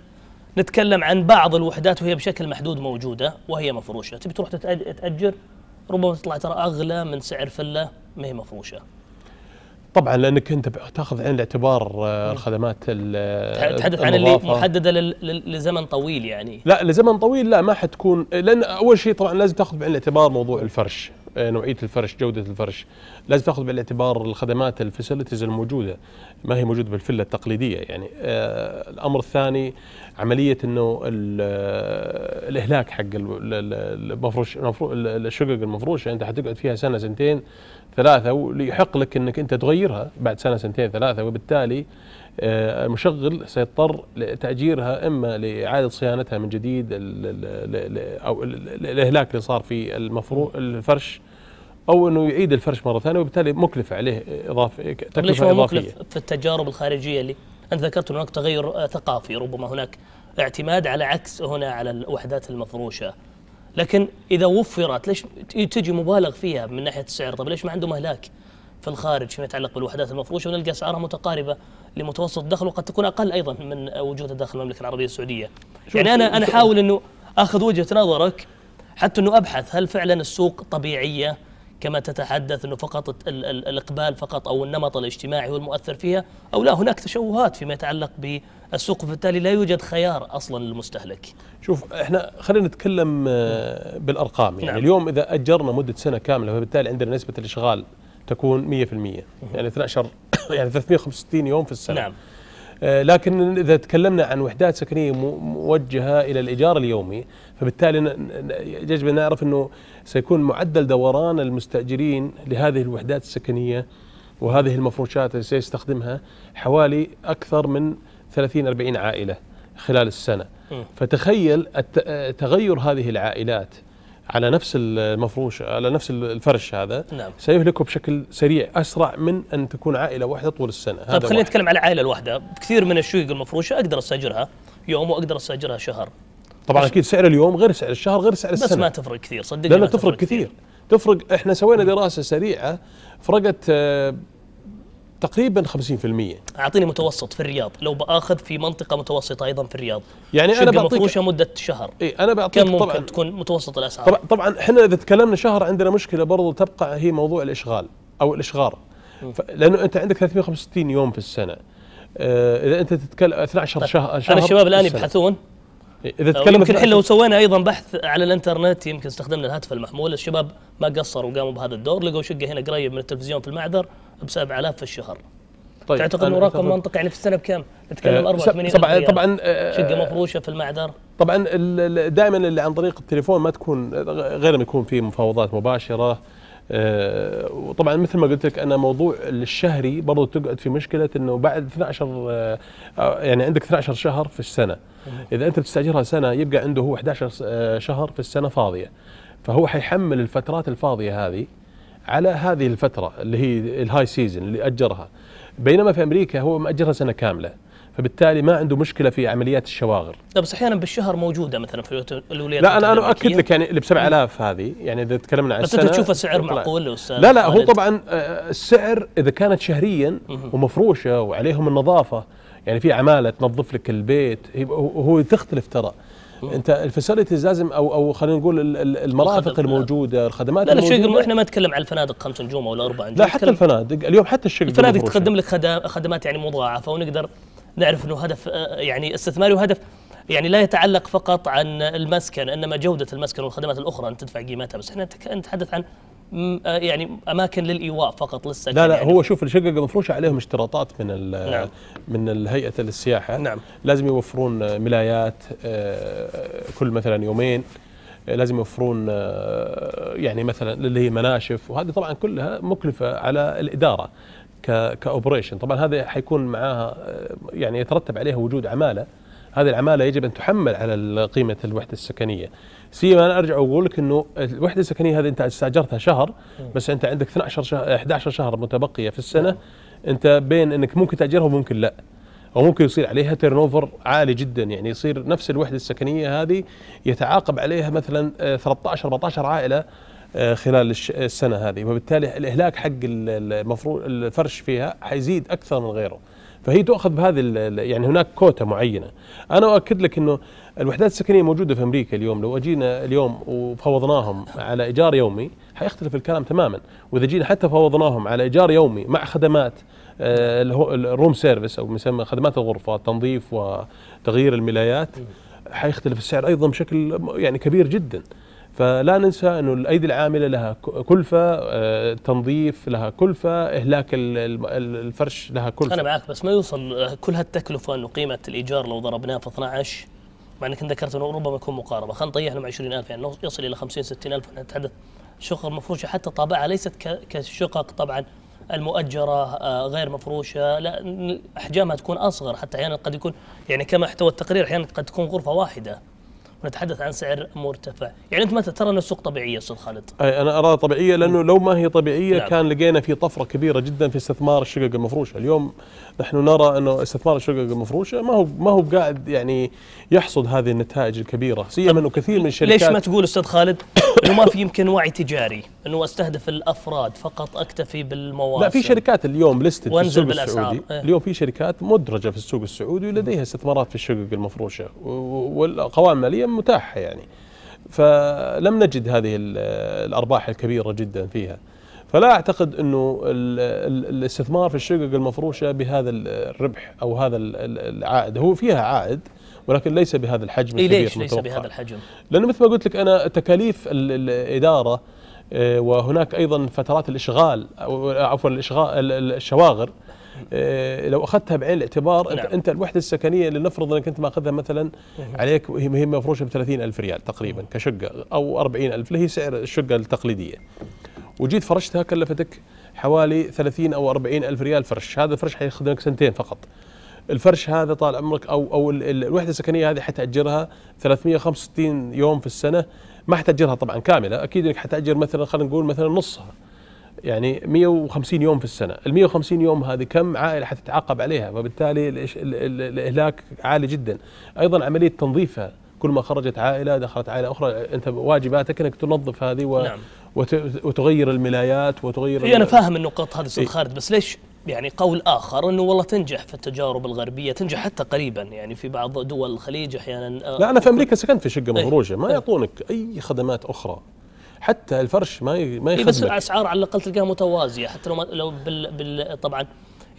A: نتكلم عن بعض الوحدات وهي بشكل محدود موجوده وهي مفروشه تبي تروح تتاجر ربما تطلع ترى اغلى من سعر فله ما هي مفروشه
C: طبعا لانك انت تاخذ عين الاعتبار آه، الخدمات آه، تحدث عن اللي محدده
A: لزمن طويل يعني
C: لا لزمن طويل لا ما حتكون لان اول شيء طبعا لازم تاخذ بعين الاعتبار موضوع الفرش آه، نوعيه الفرش جوده الفرش لازم تاخذ بالاعتبار الخدمات الفاسيلتيز الموجوده ما هي موجوده بالفله التقليديه يعني آه، الامر الثاني عمليه انه آه، الاهلاك حق المفروش الشقق المفروشه انت حتقعد فيها سنه سنتين ثلاثه ويحق لك انك انت تغيرها بعد سنه سنتين ثلاثه وبالتالي آه، المشغل سيضطر لتأجيرها إما لإعادة صيانتها من جديد أو الإهلاك اللي صار في المفروض الفرش او انه يعيد الفرش مره ثانيه وبالتالي مكلف عليه اضافه تكلفه ليش هو اضافيه مكلف
A: في التجارب الخارجيه اللي انت ذكرت هناك تغير ثقافي ربما هناك اعتماد على عكس هنا على الوحدات المفروشه لكن اذا وفرت ليش تجي مبالغ فيها من ناحيه السعر طب ليش ما عندهم اهلاك في الخارج فيما يتعلق بالوحدات المفروشة ونلقى أسعارها متقاربة لمتوسط الدخل وقد تكون أقل أيضا من وجودها داخل المملكة العربية السعودية
D: يعني أنا أنا أحاول
A: أنه أخذ وجهة نظرك حتى أنه أبحث هل فعلا السوق طبيعية كما تتحدث أنه فقط الـ الـ الإقبال فقط أو النمط الاجتماعي هو المؤثر فيها أو لا هناك تشوهات فيما يتعلق بالسوق فبالتالي لا يوجد خيار أصلا للمستهلك
C: شوف احنا خلينا نتكلم آه، بالأرقام يعني نعم. اليوم إذا أجرنا مدة سنة كاملة فبالتالي عندنا نسبة الإشغال تكون 100% يعني 12 يعني 365 يوم في السنه نعم آه، لكن اذا تكلمنا عن وحدات سكنيه موجهه الى الايجار اليومي فبالتالي يجب ان نعرف انه سيكون معدل دوران المستاجرين لهذه الوحدات السكنيه وهذه المفروشات اللي سيستخدمها حوالي اكثر من 30 40 عائله خلال السنه فتخيل آه، تغير هذه العائلات على نفس المفروش على نفس الفرش هذا نعم. سيهلكه بشكل سريع اسرع من ان تكون عائله واحده طول السنه طيب خلينا نتكلم
A: على العائله الواحده كثير من الشقق المفروشه اقدر استاجرها يوم واقدر
C: استاجرها شهر طبعا اكيد سعر اليوم غير سعر الشهر غير سعر السنه بس ما تفرق كثير
A: صدقني لا تفرق, تفرق
C: كثير, كثير. تفرق احنا سوينا دراسه سريعه فرقت آه، تقريبا 50%
A: اعطيني متوسط في الرياض لو باخذ في منطقه متوسطه ايضا في الرياض
C: يعني انا بعطيك مفروشه
A: مده شهر اي انا بعطيك كم ممكن طبعًا تكون متوسط الاسعار طبعا,
C: طبعا احنا اذا تكلمنا شهر عندنا مشكله برضو تبقى هي موضوع الاشغال او الاشغار لانه انت عندك 365 يوم في السنه آه اذا انت تتكلم 12 شهر, طيب. شهر انا الشباب الان يبحثون اذا تكلم يمكن احنا لو
A: سوينا ايضا بحث على الانترنت يمكن استخدمنا الهاتف المحمول الشباب ما قصروا وقاموا بهذا الدور لقوا شقه هنا قريب من التلفزيون في المعذر ب 7000 في الشهر
C: طيب تعتقد انه رقم منطقي
A: يعني في السنه بكم؟ نتكلم 84 أه، طبعا طبعا أه، شقه أه، مفروشه في المعدر
C: طبعا دائما اللي عن طريق التليفون ما تكون غير ما يكون في مفاوضات مباشره أه وطبعا مثل ما قلت لك انا موضوع الشهري برضه تقعد في مشكله انه بعد 12 أه يعني عندك 12 شهر في السنه اذا انت بتستاجرها سنه يبقى عنده هو 11 شهر في السنه فاضيه فهو حيحمل الفترات الفاضيه هذه على هذه الفتره اللي هي الهاي سيزون اللي اجرها بينما في امريكا هو ماجرها سنه كامله فبالتالي ما عنده مشكله في عمليات الشواغر.
A: لا بس احيانا بالشهر موجوده مثلا في الولايات لا انا انا اؤكد لك يعني
C: اللي ال 7000 هذه يعني اذا تكلمنا عن السنه بس انت تشوف السعر معقول لا لا هو طبعا آه، السعر اذا كانت شهريا ومفروشه وعليهم النظافه يعني في عماله تنظف لك البيت هو تختلف ترى انت الفاسيلتيز لازم او او خلينا نقول المرافق الموجوده الخدمات لا لا شيء احنا
A: ما نتكلم عن الفنادق خمس نجوم ولا اربع نجوم لا حتى
C: الفنادق اليوم حتى الشقق الفنادق تقدم
A: لك خدمات يعني مضاعفه ونقدر نعرف انه هدف آه، يعني استثماري وهدف يعني لا يتعلق فقط عن المسكن انما جوده المسكن والخدمات الاخرى ان تدفع قيمتها بس احنا نتحدث عن آه، يعني اماكن للايواء فقط للسكن لا لا يعني هو
C: شوف الشقق المفروشه عليهم اشتراطات من نعم. من الهيئه للسياحه نعم لازم يوفرون آه، ملايات آه، كل مثلا يومين لازم يوفرون يعني مثلا اللي هي مناشف وهذه طبعا كلها مكلفه على الاداره كاوبريشن طبعا هذا حيكون معاها يعني يترتب عليها وجود عماله هذه العماله يجب ان تحمل على قيمه الوحده السكنيه سيما انا ارجع واقول لك انه الوحده السكنيه هذه انت استاجرتها شهر بس انت عندك 12 شهر 11 شهر متبقيه في السنه انت بين انك ممكن تاجرها وممكن لا وممكن يصير عليها تيرن عالي جدا يعني يصير نفس الوحده السكنيه هذه يتعاقب عليها مثلا 13 آه، 14 عائله آه، خلال السنه هذه وبالتالي الاهلاك حق المفروض الفرش فيها حيزيد اكثر من غيره فهي تؤخذ بهذه يعني هناك كوتا معينه انا اؤكد لك انه الوحدات السكنيه موجوده في امريكا اليوم لو اجينا اليوم وفوضناهم على ايجار يومي حيختلف الكلام تماما واذا جينا حتى فوضناهم على ايجار يومي مع خدمات آه، الروم سيرفيس او مسمى خدمات الغرفه تنظيف وتغيير الملايات حيختلف السعر ايضا بشكل يعني كبير جدا فلا ننسى انه الايدي العامله لها كلفه آه، تنظيف لها كلفه اهلاك الفرش لها كلفه انا
A: معك بس ما يوصل آه، كل هالتكلفه انه قيمه الايجار لو ضربناها في 12 مع انك ذكرت انه ربما يكون مقاربه خلينا نطيح مع 20000 يعني يصل الى 50 60000 نتحدث شقق مفروشه حتى طابعها ليست كشقق طبعا المؤجرة آه، غير مفروشة لا أحجامها تكون أصغر حتى أحيانا قد يكون يعني كما احتوى التقرير أحيانا قد تكون غرفة واحدة ونتحدث عن سعر مرتفع يعني أنت ما ترى أن السوق طبيعية أستاذ خالد
C: أي أنا أراها طبيعية لأنه لو ما هي طبيعية نعم. كان لقينا في طفرة كبيرة جدا في استثمار الشقق المفروشة اليوم نحن نرى أنه استثمار الشقق المفروشة ما هو ما هو قاعد يعني يحصد هذه النتائج الكبيرة سيما أنه كثير من الشركات ليش ما
A: تقول أستاذ خالد أنه ما في يمكن وعي تجاري أنه أستهدف الأفراد فقط أكتفي بالمواسم لا في
C: شركات اليوم لستد في السوق السعودي إيه؟ اليوم في شركات مدرجة في السوق السعودي ولديها استثمارات في الشقق المفروشة والقوائم المالية متاحه يعني فلم نجد هذه الارباح الكبيره جدا فيها فلا اعتقد انه الاستثمار في الشقق المفروشه بهذا الربح او هذا العائد هو فيها عائد ولكن ليس بهذا الحجم الكبير ليش ليس بهذا الحجم لانه مثل ما قلت لك انا تكاليف الاداره آه، وهناك ايضا فترات الاشغال عفوا الاشغال الشواغر آه، لو اخذتها بعين الاعتبار نعم. انت الوحده السكنيه لنفرض انك انت ماخذها مثلا عليك هي مفروشه ب 30000 ريال تقريبا كشقه او 40000 اللي هي سعر الشقه التقليديه وجيت فرشتها كلفتك حوالي 30 او 40 الف ريال فرش هذا الفرش حيخدمك سنتين فقط الفرش هذا طال عمرك او او الوحده السكنيه هذه حتاجرها 365 يوم في السنه ما حتاجرها طبعا كامله اكيد انك حتاجر مثلا خلينا نقول مثلا نصها يعني 150 يوم في السنه، ال 150 يوم هذه كم عائله حتتعاقب عليها فبالتالي الاهلاك عالي جدا، ايضا عمليه تنظيفها كل ما خرجت عائله دخلت عائله اخرى انت واجباتك انك تنظف هذه و نعم. وتغير الملايات وتغير إيه انا فاهم النقاط هذه استاذ خالد بس ليش يعني قول
A: اخر انه والله تنجح في التجارب الغربيه تنجح حتى قريبا يعني في بعض دول الخليج احيانا آه. لا انا في امريكا
C: سكنت في شقه مهروشه ما يعطونك اي خدمات اخرى حتى الفرش ما ما إيه، يخدمك بس
A: الاسعار على الاقل تلقاها متوازيه حتى لو ما لو بال... بال... طبعا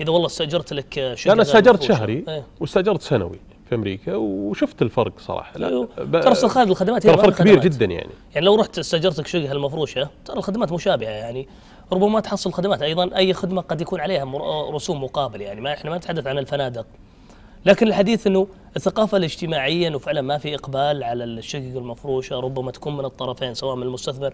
A: اذا والله استاجرت لك شقه انا استاجرت شهري ايه؟
C: واستاجرت سنوي في امريكا وشفت الفرق صراحه لا أيوه. ترى خالد الخدمات هي ترى فرق كبير جدا يعني
A: يعني لو رحت استاجرت لك شقه المفروشه ترى الخدمات مشابهه يعني ربما تحصل خدمات ايضا اي خدمه قد يكون عليها رسوم مقابل يعني ما احنا ما نتحدث عن الفنادق لكن الحديث انه الثقافة الاجتماعية انه فعلا ما في اقبال على الشقق المفروشة ربما تكون من الطرفين سواء من المستثمر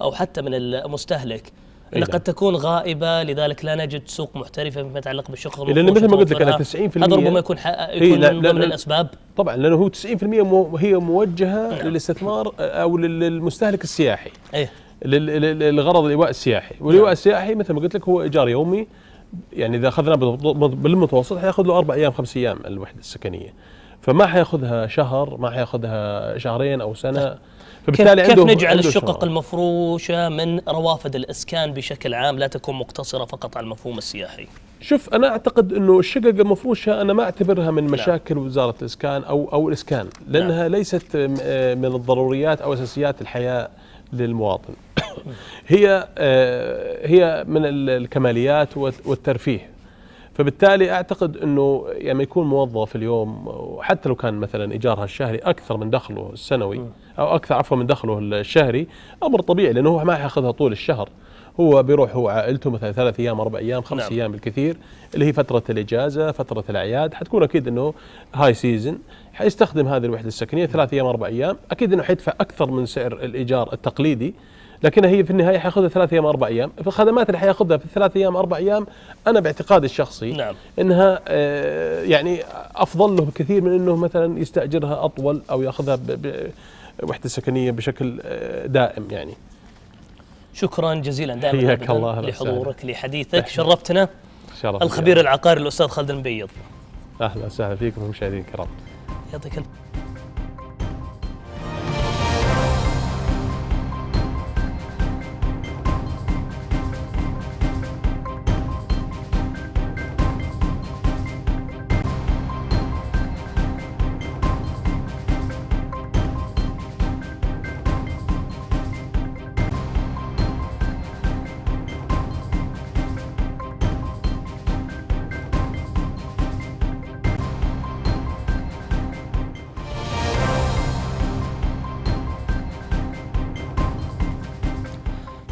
A: او حتى من المستهلك إن قد تكون غائبة لذلك لا نجد سوق محترفة فيما يتعلق بالشقق المفروشة لأن مثل ما قلت لك أنا 90% هذا ربما يكون يكون إيه، من ضمن الأسباب
C: طبعا لأنه هو 90% مو هي موجهة نعم. للاستثمار أو للمستهلك السياحي أيه؟ للغرض الإيواء السياحي والإيواء نعم. السياحي مثل ما قلت لك هو إيجار يومي يعني اذا اخذنا بالمتوسط حياخذ له اربع ايام خمس ايام الوحده السكنيه فما حياخذها شهر ما حياخذها شهرين او سنه طيب. فبالتالي كيف, كيف نجعل الشقق
A: المفروشه من روافد الاسكان بشكل عام لا تكون مقتصره فقط على المفهوم السياحي؟
C: شوف انا اعتقد انه الشقق المفروشه انا ما اعتبرها من نعم. مشاكل نعم. وزاره الاسكان او او الاسكان نعم. لانها نعم. ليست آه، من الضروريات او اساسيات الحياه للمواطن. هي آه، هي من الكماليات والترفيه فبالتالي اعتقد انه يعني يكون موظف اليوم وحتى لو كان مثلا ايجارها الشهري اكثر من دخله السنوي او اكثر عفوا من دخله الشهري امر طبيعي لانه هو ما ياخذها طول الشهر هو بيروح هو عائلته مثلا ثلاث ايام اربع ايام خمس نعم. ايام بالكثير اللي هي فتره الاجازه فتره الاعياد حتكون اكيد انه هاي سيزن حيستخدم هذه الوحده السكنيه ثلاث ايام اربع ايام اكيد انه حيدفع اكثر من سعر الايجار التقليدي لكن هي في النهايه حياخذها ثلاث ايام اربع ايام فالخدمات اللي حياخذها في الثلاث ايام اربع ايام انا باعتقادي الشخصي نعم. انها آه، يعني افضل له بكثير من انه مثلا يستاجرها اطول او ياخذها بوحده سكنيه بشكل آه، دائم يعني
A: شكرا جزيلا دائما حياك الله لحضورك سهل. لحديثك شرفتنا شرف الخبير العقاري الاستاذ خالد المبيض
C: اهلا وسهلا فيكم مشاهدينا الكرام
A: يعطيك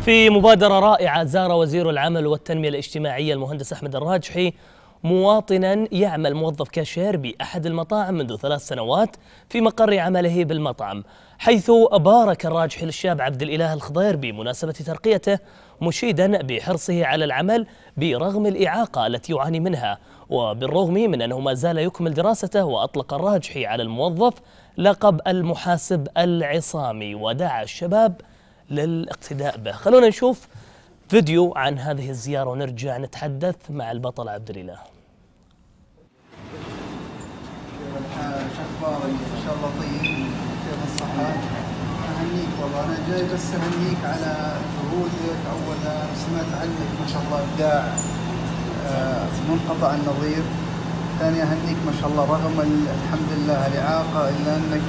A: في مبادرة رائعة زار وزير العمل والتنمية الاجتماعية المهندس أحمد الراجحي مواطنا يعمل موظف كاشير بأحد المطاعم منذ ثلاث سنوات في مقر عمله بالمطعم حيث بارك الراجحي للشاب عبد الإله الخضير بمناسبة ترقيته مشيدا بحرصه على العمل برغم الإعاقة التي يعاني منها وبالرغم من أنه ما زال يكمل دراسته وأطلق الراجحي على الموظف لقب المحاسب العصامي ودعا الشباب للاقتداء به خلونا نشوف فيديو عن هذه الزيارة ونرجع نتحدث مع البطل عبد الإله
D: اخبارك طيب. ان شاء الله طيب كيف الصحه؟ اهنيك والله انا جاي بس اهنيك على جهودك اولا سمعت عنك ما شاء الله ابداع منقطع النظير ثاني اهنيك ما شاء الله رغم الحمد لله الاعاقه الا انك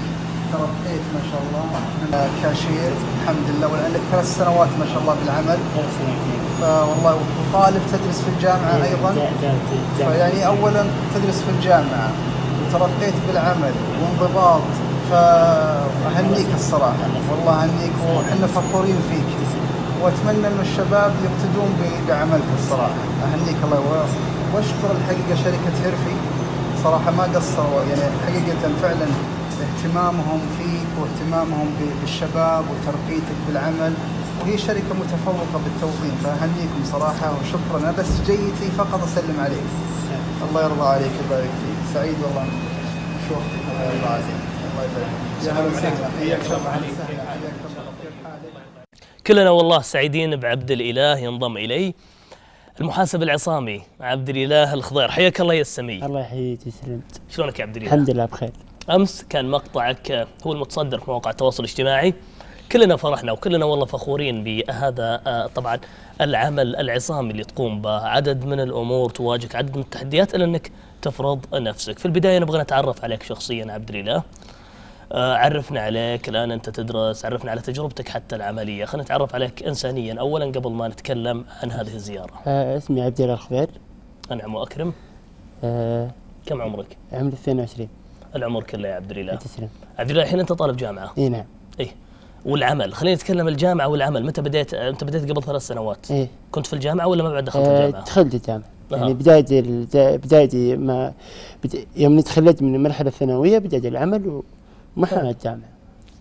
D: ترقيت ما شاء الله من كاشير الحمد لله والان لك ثلاث سنوات ما شاء الله بالعمل نعم. فوالله وطالب تدرس في الجامعه نعم، ايضا فيعني اولا تدرس في الجامعه وترقيت بالعمل وانضباط فاهنيك الصراحه والله اهنيك وحنا فخورين فيك واتمنى ان الشباب يقتدون بعملك الصراحه اهنيك الله واشكر الحقيقه شركه هيرفي صراحه ما قصروا يعني حقيقه فعلا اهتمامهم فيك واهتمامهم بالشباب وترقيتك بالعمل وهي شركة متفوقة بالتوظيف فأهنيكم صراحة وشكرا أنا بس جيتي فقط أسلم عليك الله يرضى عليك ويبارك فيك سعيد والله شوفتك الله يرضى عليك الله يبارك فيك يا هلا وسهلا
A: كلنا والله سعيدين بعبد الإله ينضم إلي المحاسب العصامي عبد الإله الخضير حياك الله يا السمي الله يحييك يسلمك شلونك يا عبد الإله؟ الحمد لله بخير امس كان مقطعك هو المتصدر في مواقع التواصل الاجتماعي كلنا فرحنا وكلنا والله فخورين بهذا آه، طبعا العمل العصامي اللي تقوم به عدد من الامور تواجهك عدد من التحديات الا انك تفرض نفسك في البدايه نبغى نتعرف عليك شخصيا عبد الاله آه، عرفنا عليك الان انت تدرس عرفنا على تجربتك حتى العمليه خلينا نتعرف عليك انسانيا اولا قبل ما نتكلم عن هذه الزياره
E: أه اسمي عبد الله الخبير
A: انا عمو اكرم
E: أه كم عمرك عمري 22
A: العمر كله يا عبد الاله إيه، تسلم عبد الاله الحين انت طالب جامعه اي نعم اي والعمل خلينا نتكلم الجامعه والعمل متى بديت انت بديت قبل ثلاث سنوات إيه؟ كنت في الجامعه ولا ما بعد دخلت آه الجامعه؟ دخلت الجامعه
E: آه. يعني بدايتي بدايتي ما يوم تخليت من المرحله الثانويه بدايه العمل ومرحله الجامعه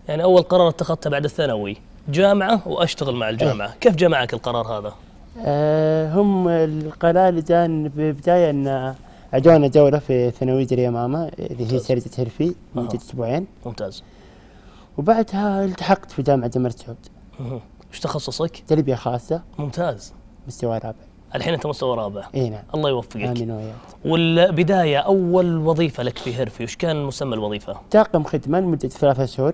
A: يعني اول قرار اتخذته بعد الثانوي جامعه واشتغل مع الجامعه، إيه؟ كيف جمعك القرار هذا؟
E: آه هم القرار اللي في البدايه ان اجونا جوله في ثانويه اليمامه اللي هي شركه هرفي مدة اسبوعين ممتاز وبعدها التحقت في جامعه جمال سعود ايش تخصصك؟ تربيه خاصه ممتاز مستوى رابع
A: الحين انت مستوى رابع اي نعم الله يوفقك امين وياك والبدايه اول وظيفه لك في هرفي وش كان مسمى الوظيفه؟
E: طاقم خدمه لمده ثلاثة شهور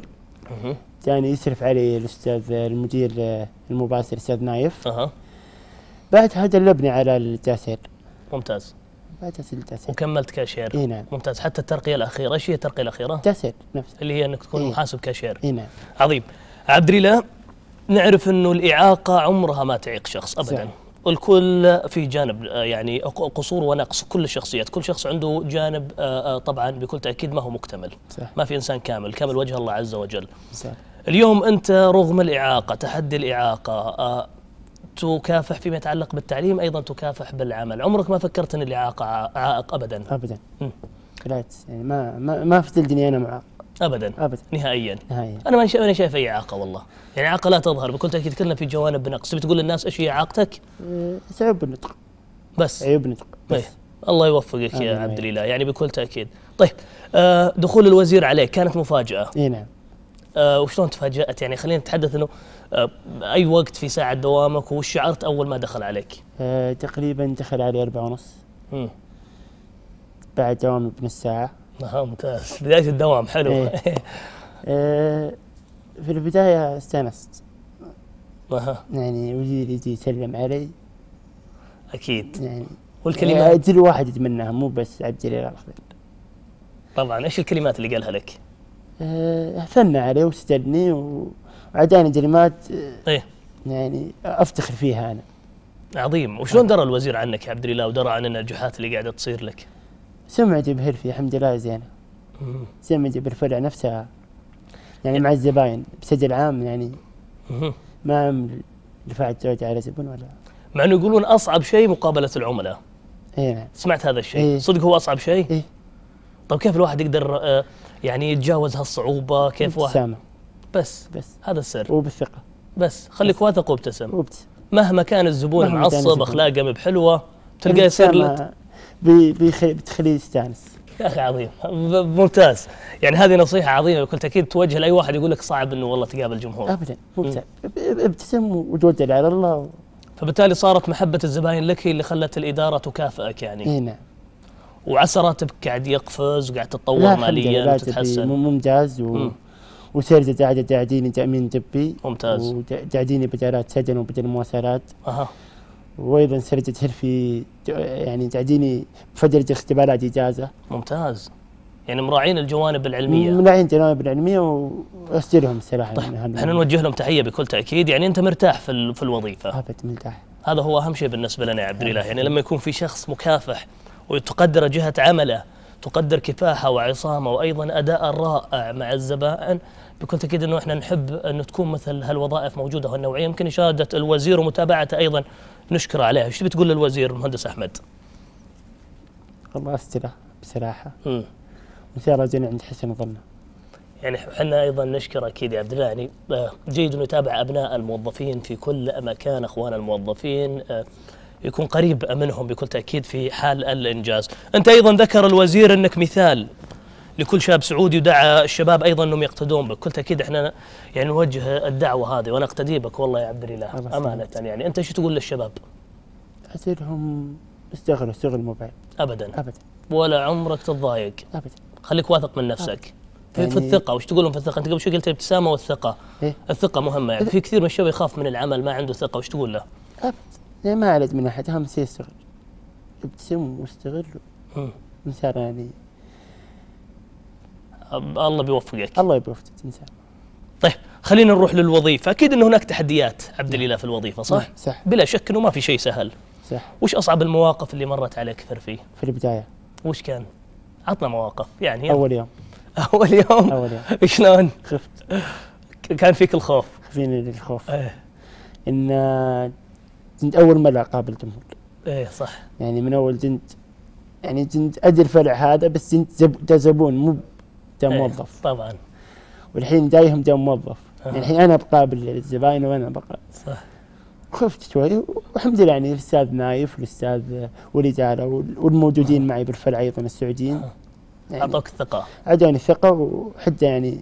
E: كان يشرف علي الاستاذ المدير المباشر الاستاذ نايف اها بعدها دلبني على التاثير
A: ممتاز فاتت التسهيل وكملت كاشير اي نعم ممتاز حتى الترقيه الاخيره ايش هي الترقيه الاخيره؟ تسهيل نفس اللي هي انك تكون إيه؟ محاسب كاشير اي نعم عظيم عبد الاله نعرف انه الاعاقه عمرها ما تعيق شخص ابدا صحيح. الكل في جانب آه، يعني قصور ونقص كل الشخصيات كل شخص عنده جانب آه، آه، طبعا بكل تأكيد ما هو مكتمل صح. ما في إنسان كامل كامل وجه الله عز وجل صح. اليوم أنت رغم الإعاقة تحدي الإعاقة تكافح فيما يتعلق بالتعليم ايضا تكافح بالعمل عمرك ما فكرت ان الاعاقه عائق ابدا ابدا
E: لا يعني ما ما ما في الدنيا انا معاق
A: ابدا ابدا نهائيا نهائيا انا ما انا شايف اي اعاقه والله يعني اعاقه لا تظهر بكل تاكيد كلنا في جوانب نقص، تبي تقول للناس ايش هي اعاقتك؟ أه، عيوب النطق
E: بس عيوب النطق بس طيب.
A: الله يوفقك يا عبد الاله يعني بكل تاكيد طيب آه دخول الوزير عليك كانت مفاجاه اي نعم آه وشلون تفاجات يعني خلينا نتحدث انه آه، اي وقت في ساعه دوامك وش شعرت اول ما دخل عليك؟
E: أه تقريبا دخل علي أربعة ونص بعد دوامي بنص ساعه
A: اه ممتاز بدايه الدوام حلو إيه.
E: أه في البدايه استانست أه. يعني وجود يجي يسلم علي
A: اكيد يعني
E: والكلمات كل آه، واحد يتمناها مو بس عبد الجليل الاخضر
A: طبعا ايش الكلمات اللي قالها لك؟
E: أه علي وسجلني و اعطاني جريمات ايه يعني افتخر فيها انا
A: عظيم وشلون درى الوزير عنك يا عبد الله ودرى عن النجاحات اللي قاعده تصير لك
E: سمعتي بهرفي الحمد لله زينه سمعتي بالفرع نفسها يعني مع الزباين بسجل عام يعني ما دفعت زوجي على زبون ولا
A: مع انه يقولون اصعب شيء مقابله العملاء
E: اي نعم سمعت
A: هذا الشيء إيه. صدق هو اصعب شيء؟ اي طيب كيف الواحد يقدر آه، يعني يتجاوز هالصعوبه؟ كيف واحد؟ بس بس هذا السر وبالثقه بس خليك واثق وابتسم وابتسم مهما كان الزبون معصب اخلاقه مب بحلوه تلقاه يصير لك
E: بتخليه يستانس
A: يا اخي عظيم ممتاز يعني هذه نصيحه عظيمه بكل تاكيد توجه لاي واحد يقول لك صعب انه والله تقابل جمهور ابدا ممتاز
E: ابتسم وتوكل على الله و... فبالتالي
A: صارت محبه الزباين لك هي اللي خلت الاداره تكافئك يعني اي نعم وعسى راتبك قاعد يقفز وقاعد تتطور ماليا وتتحسن
E: ممتاز و... مم. وسرد تعد تعديني تأمين طبي ممتاز وتعديني بجارات سجن وبجن مواصلات أها وايضا سرد في يعني تعديني بفترة اختبارات اجازه ممتاز
A: يعني مراعين الجوانب العلميه مراعين
E: الجوانب العلميه واسجلهم الصراحه طيب يعني احنا نوجه
A: لهم تحيه بكل تاكيد يعني انت مرتاح في في الوظيفه ابد آه، مرتاح هذا هو اهم شيء بالنسبه لنا يا عبد آه، الاله يعني لما يكون في شخص مكافح وتقدر جهه عمله تقدر كفاحه وعصامه وايضا اداء رائع مع الزبائن بكل تاكيد انه احنا نحب انه تكون مثل هالوظائف موجوده هالنوعيه يمكن اشاده الوزير ومتابعته ايضا نشكره عليها، ايش بتقول للوزير المهندس احمد؟
E: الله استره بصراحه. امم زين عند حسن ظنه.
A: يعني احنا ايضا نشكر اكيد يا عبد الله يعني آه، جيد انه يتابع ابناء الموظفين في كل مكان اخوان الموظفين آه، يكون قريب منهم بكل تأكيد في حال الإنجاز أنت أيضا ذكر الوزير أنك مثال لكل شاب سعودي ودعا الشباب ايضا انهم يقتدون بك، كل تاكيد احنا يعني نوجه الدعوه هذه وانا اقتدي بك والله يا عبد الاله امانه يعني انت
E: شو تقول للشباب؟ اسيرهم استغلوا استغلوا الموبايل ابدا ابدا
A: ولا عمرك تتضايق ابدا خليك واثق من نفسك أبداً.
E: في, يعني في الثقة
A: وش لهم في الثقة؟ أنت قبل شوي قلت الابتسامة والثقة. إيه؟ الثقة مهمة يعني في كثير من الشباب يخاف من العمل ما عنده ثقة وش تقول له؟
E: أبد زي إيه ما علت من احد اهم شيء استغل ابتسم واستغل انسان يعني
A: الله بيوفقك الله يوفقك انسان طيب خلينا نروح للوظيفه اكيد ان هناك تحديات عبد نعم. الاله في الوظيفه صح نعم، صح بلا شك انه ما في شيء سهل صح وش اصعب المواقف اللي مرت عليك اكثر فيه في البدايه وش كان عطنا مواقف يعني يوم. اول يوم
E: اول يوم اول يوم شلون خفت كان فيك الخوف فيني الخوف ايه ان كنت اول مره اقابل جمهور ايه صح يعني من اول كنت يعني كنت ادري الفرع هذا بس كنت زبون مو دا إيه، موظف ايه طبعا والحين جايهم دا موظف آه. يعني الحين انا بقابل الزباين وانا بقابل صح خفت شوي والحمد لله يعني الاستاذ نايف والاستاذ والاداره والموجودين آه. معي بالفرع ايضا السعوديين آه.
A: يعني اعطوك الثقه
E: اعطوني الثقه وحتى يعني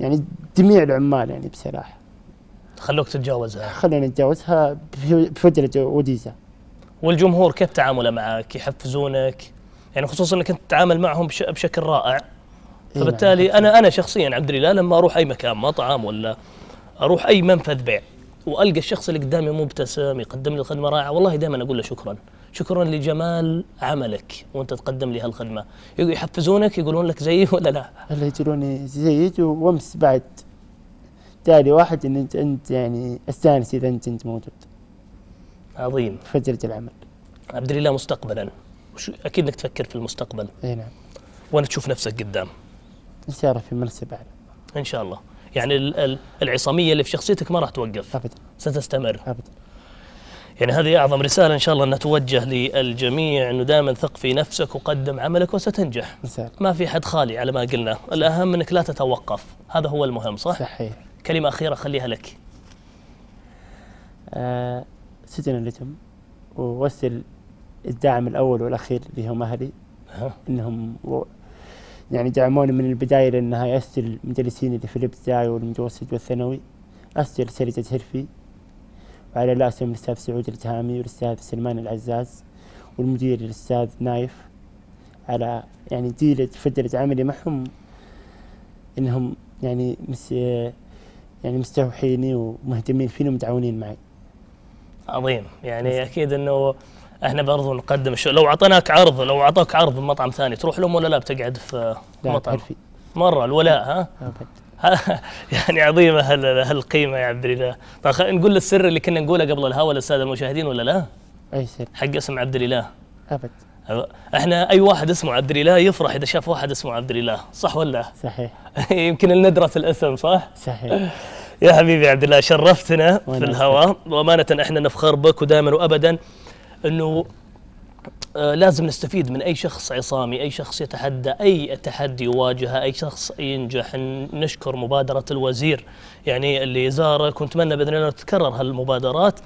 E: يعني جميع العمال يعني بصراحه
A: خلوك تتجاوزها
E: خلينا نتجاوزها بفتره وديزه
A: والجمهور كيف تعامله معك يحفزونك يعني خصوصا انك انت تتعامل معهم بشكل رائع
E: نعم،
A: فبالتالي انا انا شخصيا عبد الله لما اروح اي مكان مطعم ولا اروح اي منفذ بيع والقى الشخص اللي قدامي مبتسم يقدم لي الخدمه رائعه والله دائما اقول له شكرا شكرا لجمال عملك وانت تقدم لي هالخدمه يحفزونك يقولون لك زيي ولا لا؟
E: اللي يجروني زيك وامس بعد تالي واحد ان انت انت يعني استانس اذا انت انت موجود عظيم فجرة العمل
A: عبد الله مستقبلا وش اكيد انك تفكر في المستقبل اي نعم وانا تشوف نفسك قدام
E: ان شاء الله في منصب اعلى
A: ان شاء الله يعني ال ال العصاميه اللي في شخصيتك ما راح توقف ابدا ستستمر ابدا يعني هذه اعظم رساله ان شاء الله انها توجه للجميع انه دائما ثق في نفسك وقدم عملك وستنجح ما في حد خالي على ما قلنا الاهم انك لا تتوقف هذا هو المهم صح صحيح كلمة أخيرة خليها لك
E: آه سجن لكم ووسل الداعم الأول والأخير اللي هم أهلي إنهم و... يعني دعموني من البداية للنهاية أسجل المدرسين اللي في الابتدائي والمتوسط والثانوي أسجل سرية هرفي وعلى رأسهم الأستاذ سعود التهامي والأستاذ سلمان العزاز والمدير الأستاذ نايف على يعني ديلة فدرة عملي معهم إنهم يعني مس يعني مستوحيني ومهتمين فيني ومتعاونين معي
A: عظيم يعني اكيد انه احنا برضو نقدم شو لو اعطيناك عرض لو اعطوك عرض من مطعم ثاني تروح لهم ولا لا بتقعد في مطعم حرفي. مره الولاء ها أبد. يعني عظيمه هالقيمه يا عبد الاله طيب نقول السر اللي كنا نقوله قبل الهوا للساده المشاهدين ولا لا؟ اي سر؟ حق اسم عبد الاله ابد احنا اي واحد اسمه عبد الاله يفرح اذا شاف واحد اسمه عبد الاله صح ولا صحيح يمكن الندره الاسم صح صحيح يا حبيبي عبد الله شرفتنا في الهواء وامانه احنا نفخر بك ودائما وابدا انه آه، لازم نستفيد من اي شخص عصامي، اي شخص يتحدى اي تحدي يواجهه، اي شخص ينجح، نشكر مبادره الوزير يعني اللي زارك ونتمنى باذن الله تتكرر هالمبادرات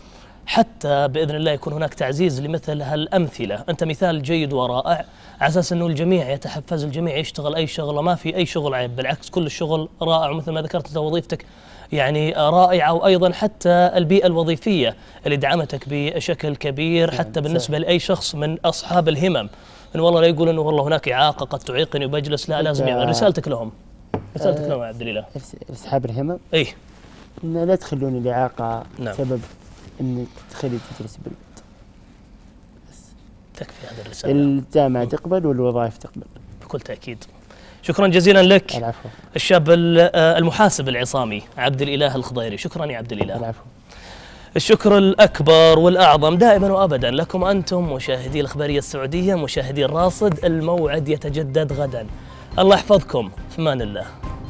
A: حتى باذن الله يكون هناك تعزيز لمثل هالامثله، انت مثال جيد ورائع على اساس انه الجميع يتحفز، الجميع يشتغل اي شغله، ما في اي شغل عيب، بالعكس كل الشغل رائع ومثل ما ذكرت انت وظيفتك يعني رائعه وايضا حتى البيئه الوظيفيه اللي دعمتك بشكل كبير نعم، حتى بالنسبه لاي شخص من اصحاب الهمم، انه والله لا يقول انه والله هناك اعاقه قد تعيقني وبجلس، لا لازم يعني رسالتك
E: لهم. رسالتك آه، لهم يا عبد الاله. اصحاب الهمم؟ اي لا تخلون الاعاقه نعم. سبب انك تخلي تجلس بالبيت بس تكفي هذه الرساله الجامعه تقبل والوظائف تقبل
A: بكل تاكيد
E: شكرا جزيلا لك العفو. الشاب
A: آه، المحاسب العصامي عبد الاله الخضيري شكرا يا عبد الاله العفو الشكر الأكبر والأعظم دائما وأبدا لكم أنتم مشاهدي الأخبارية السعودية مشاهدي الراصد الموعد يتجدد غدا الله يحفظكم في أمان الله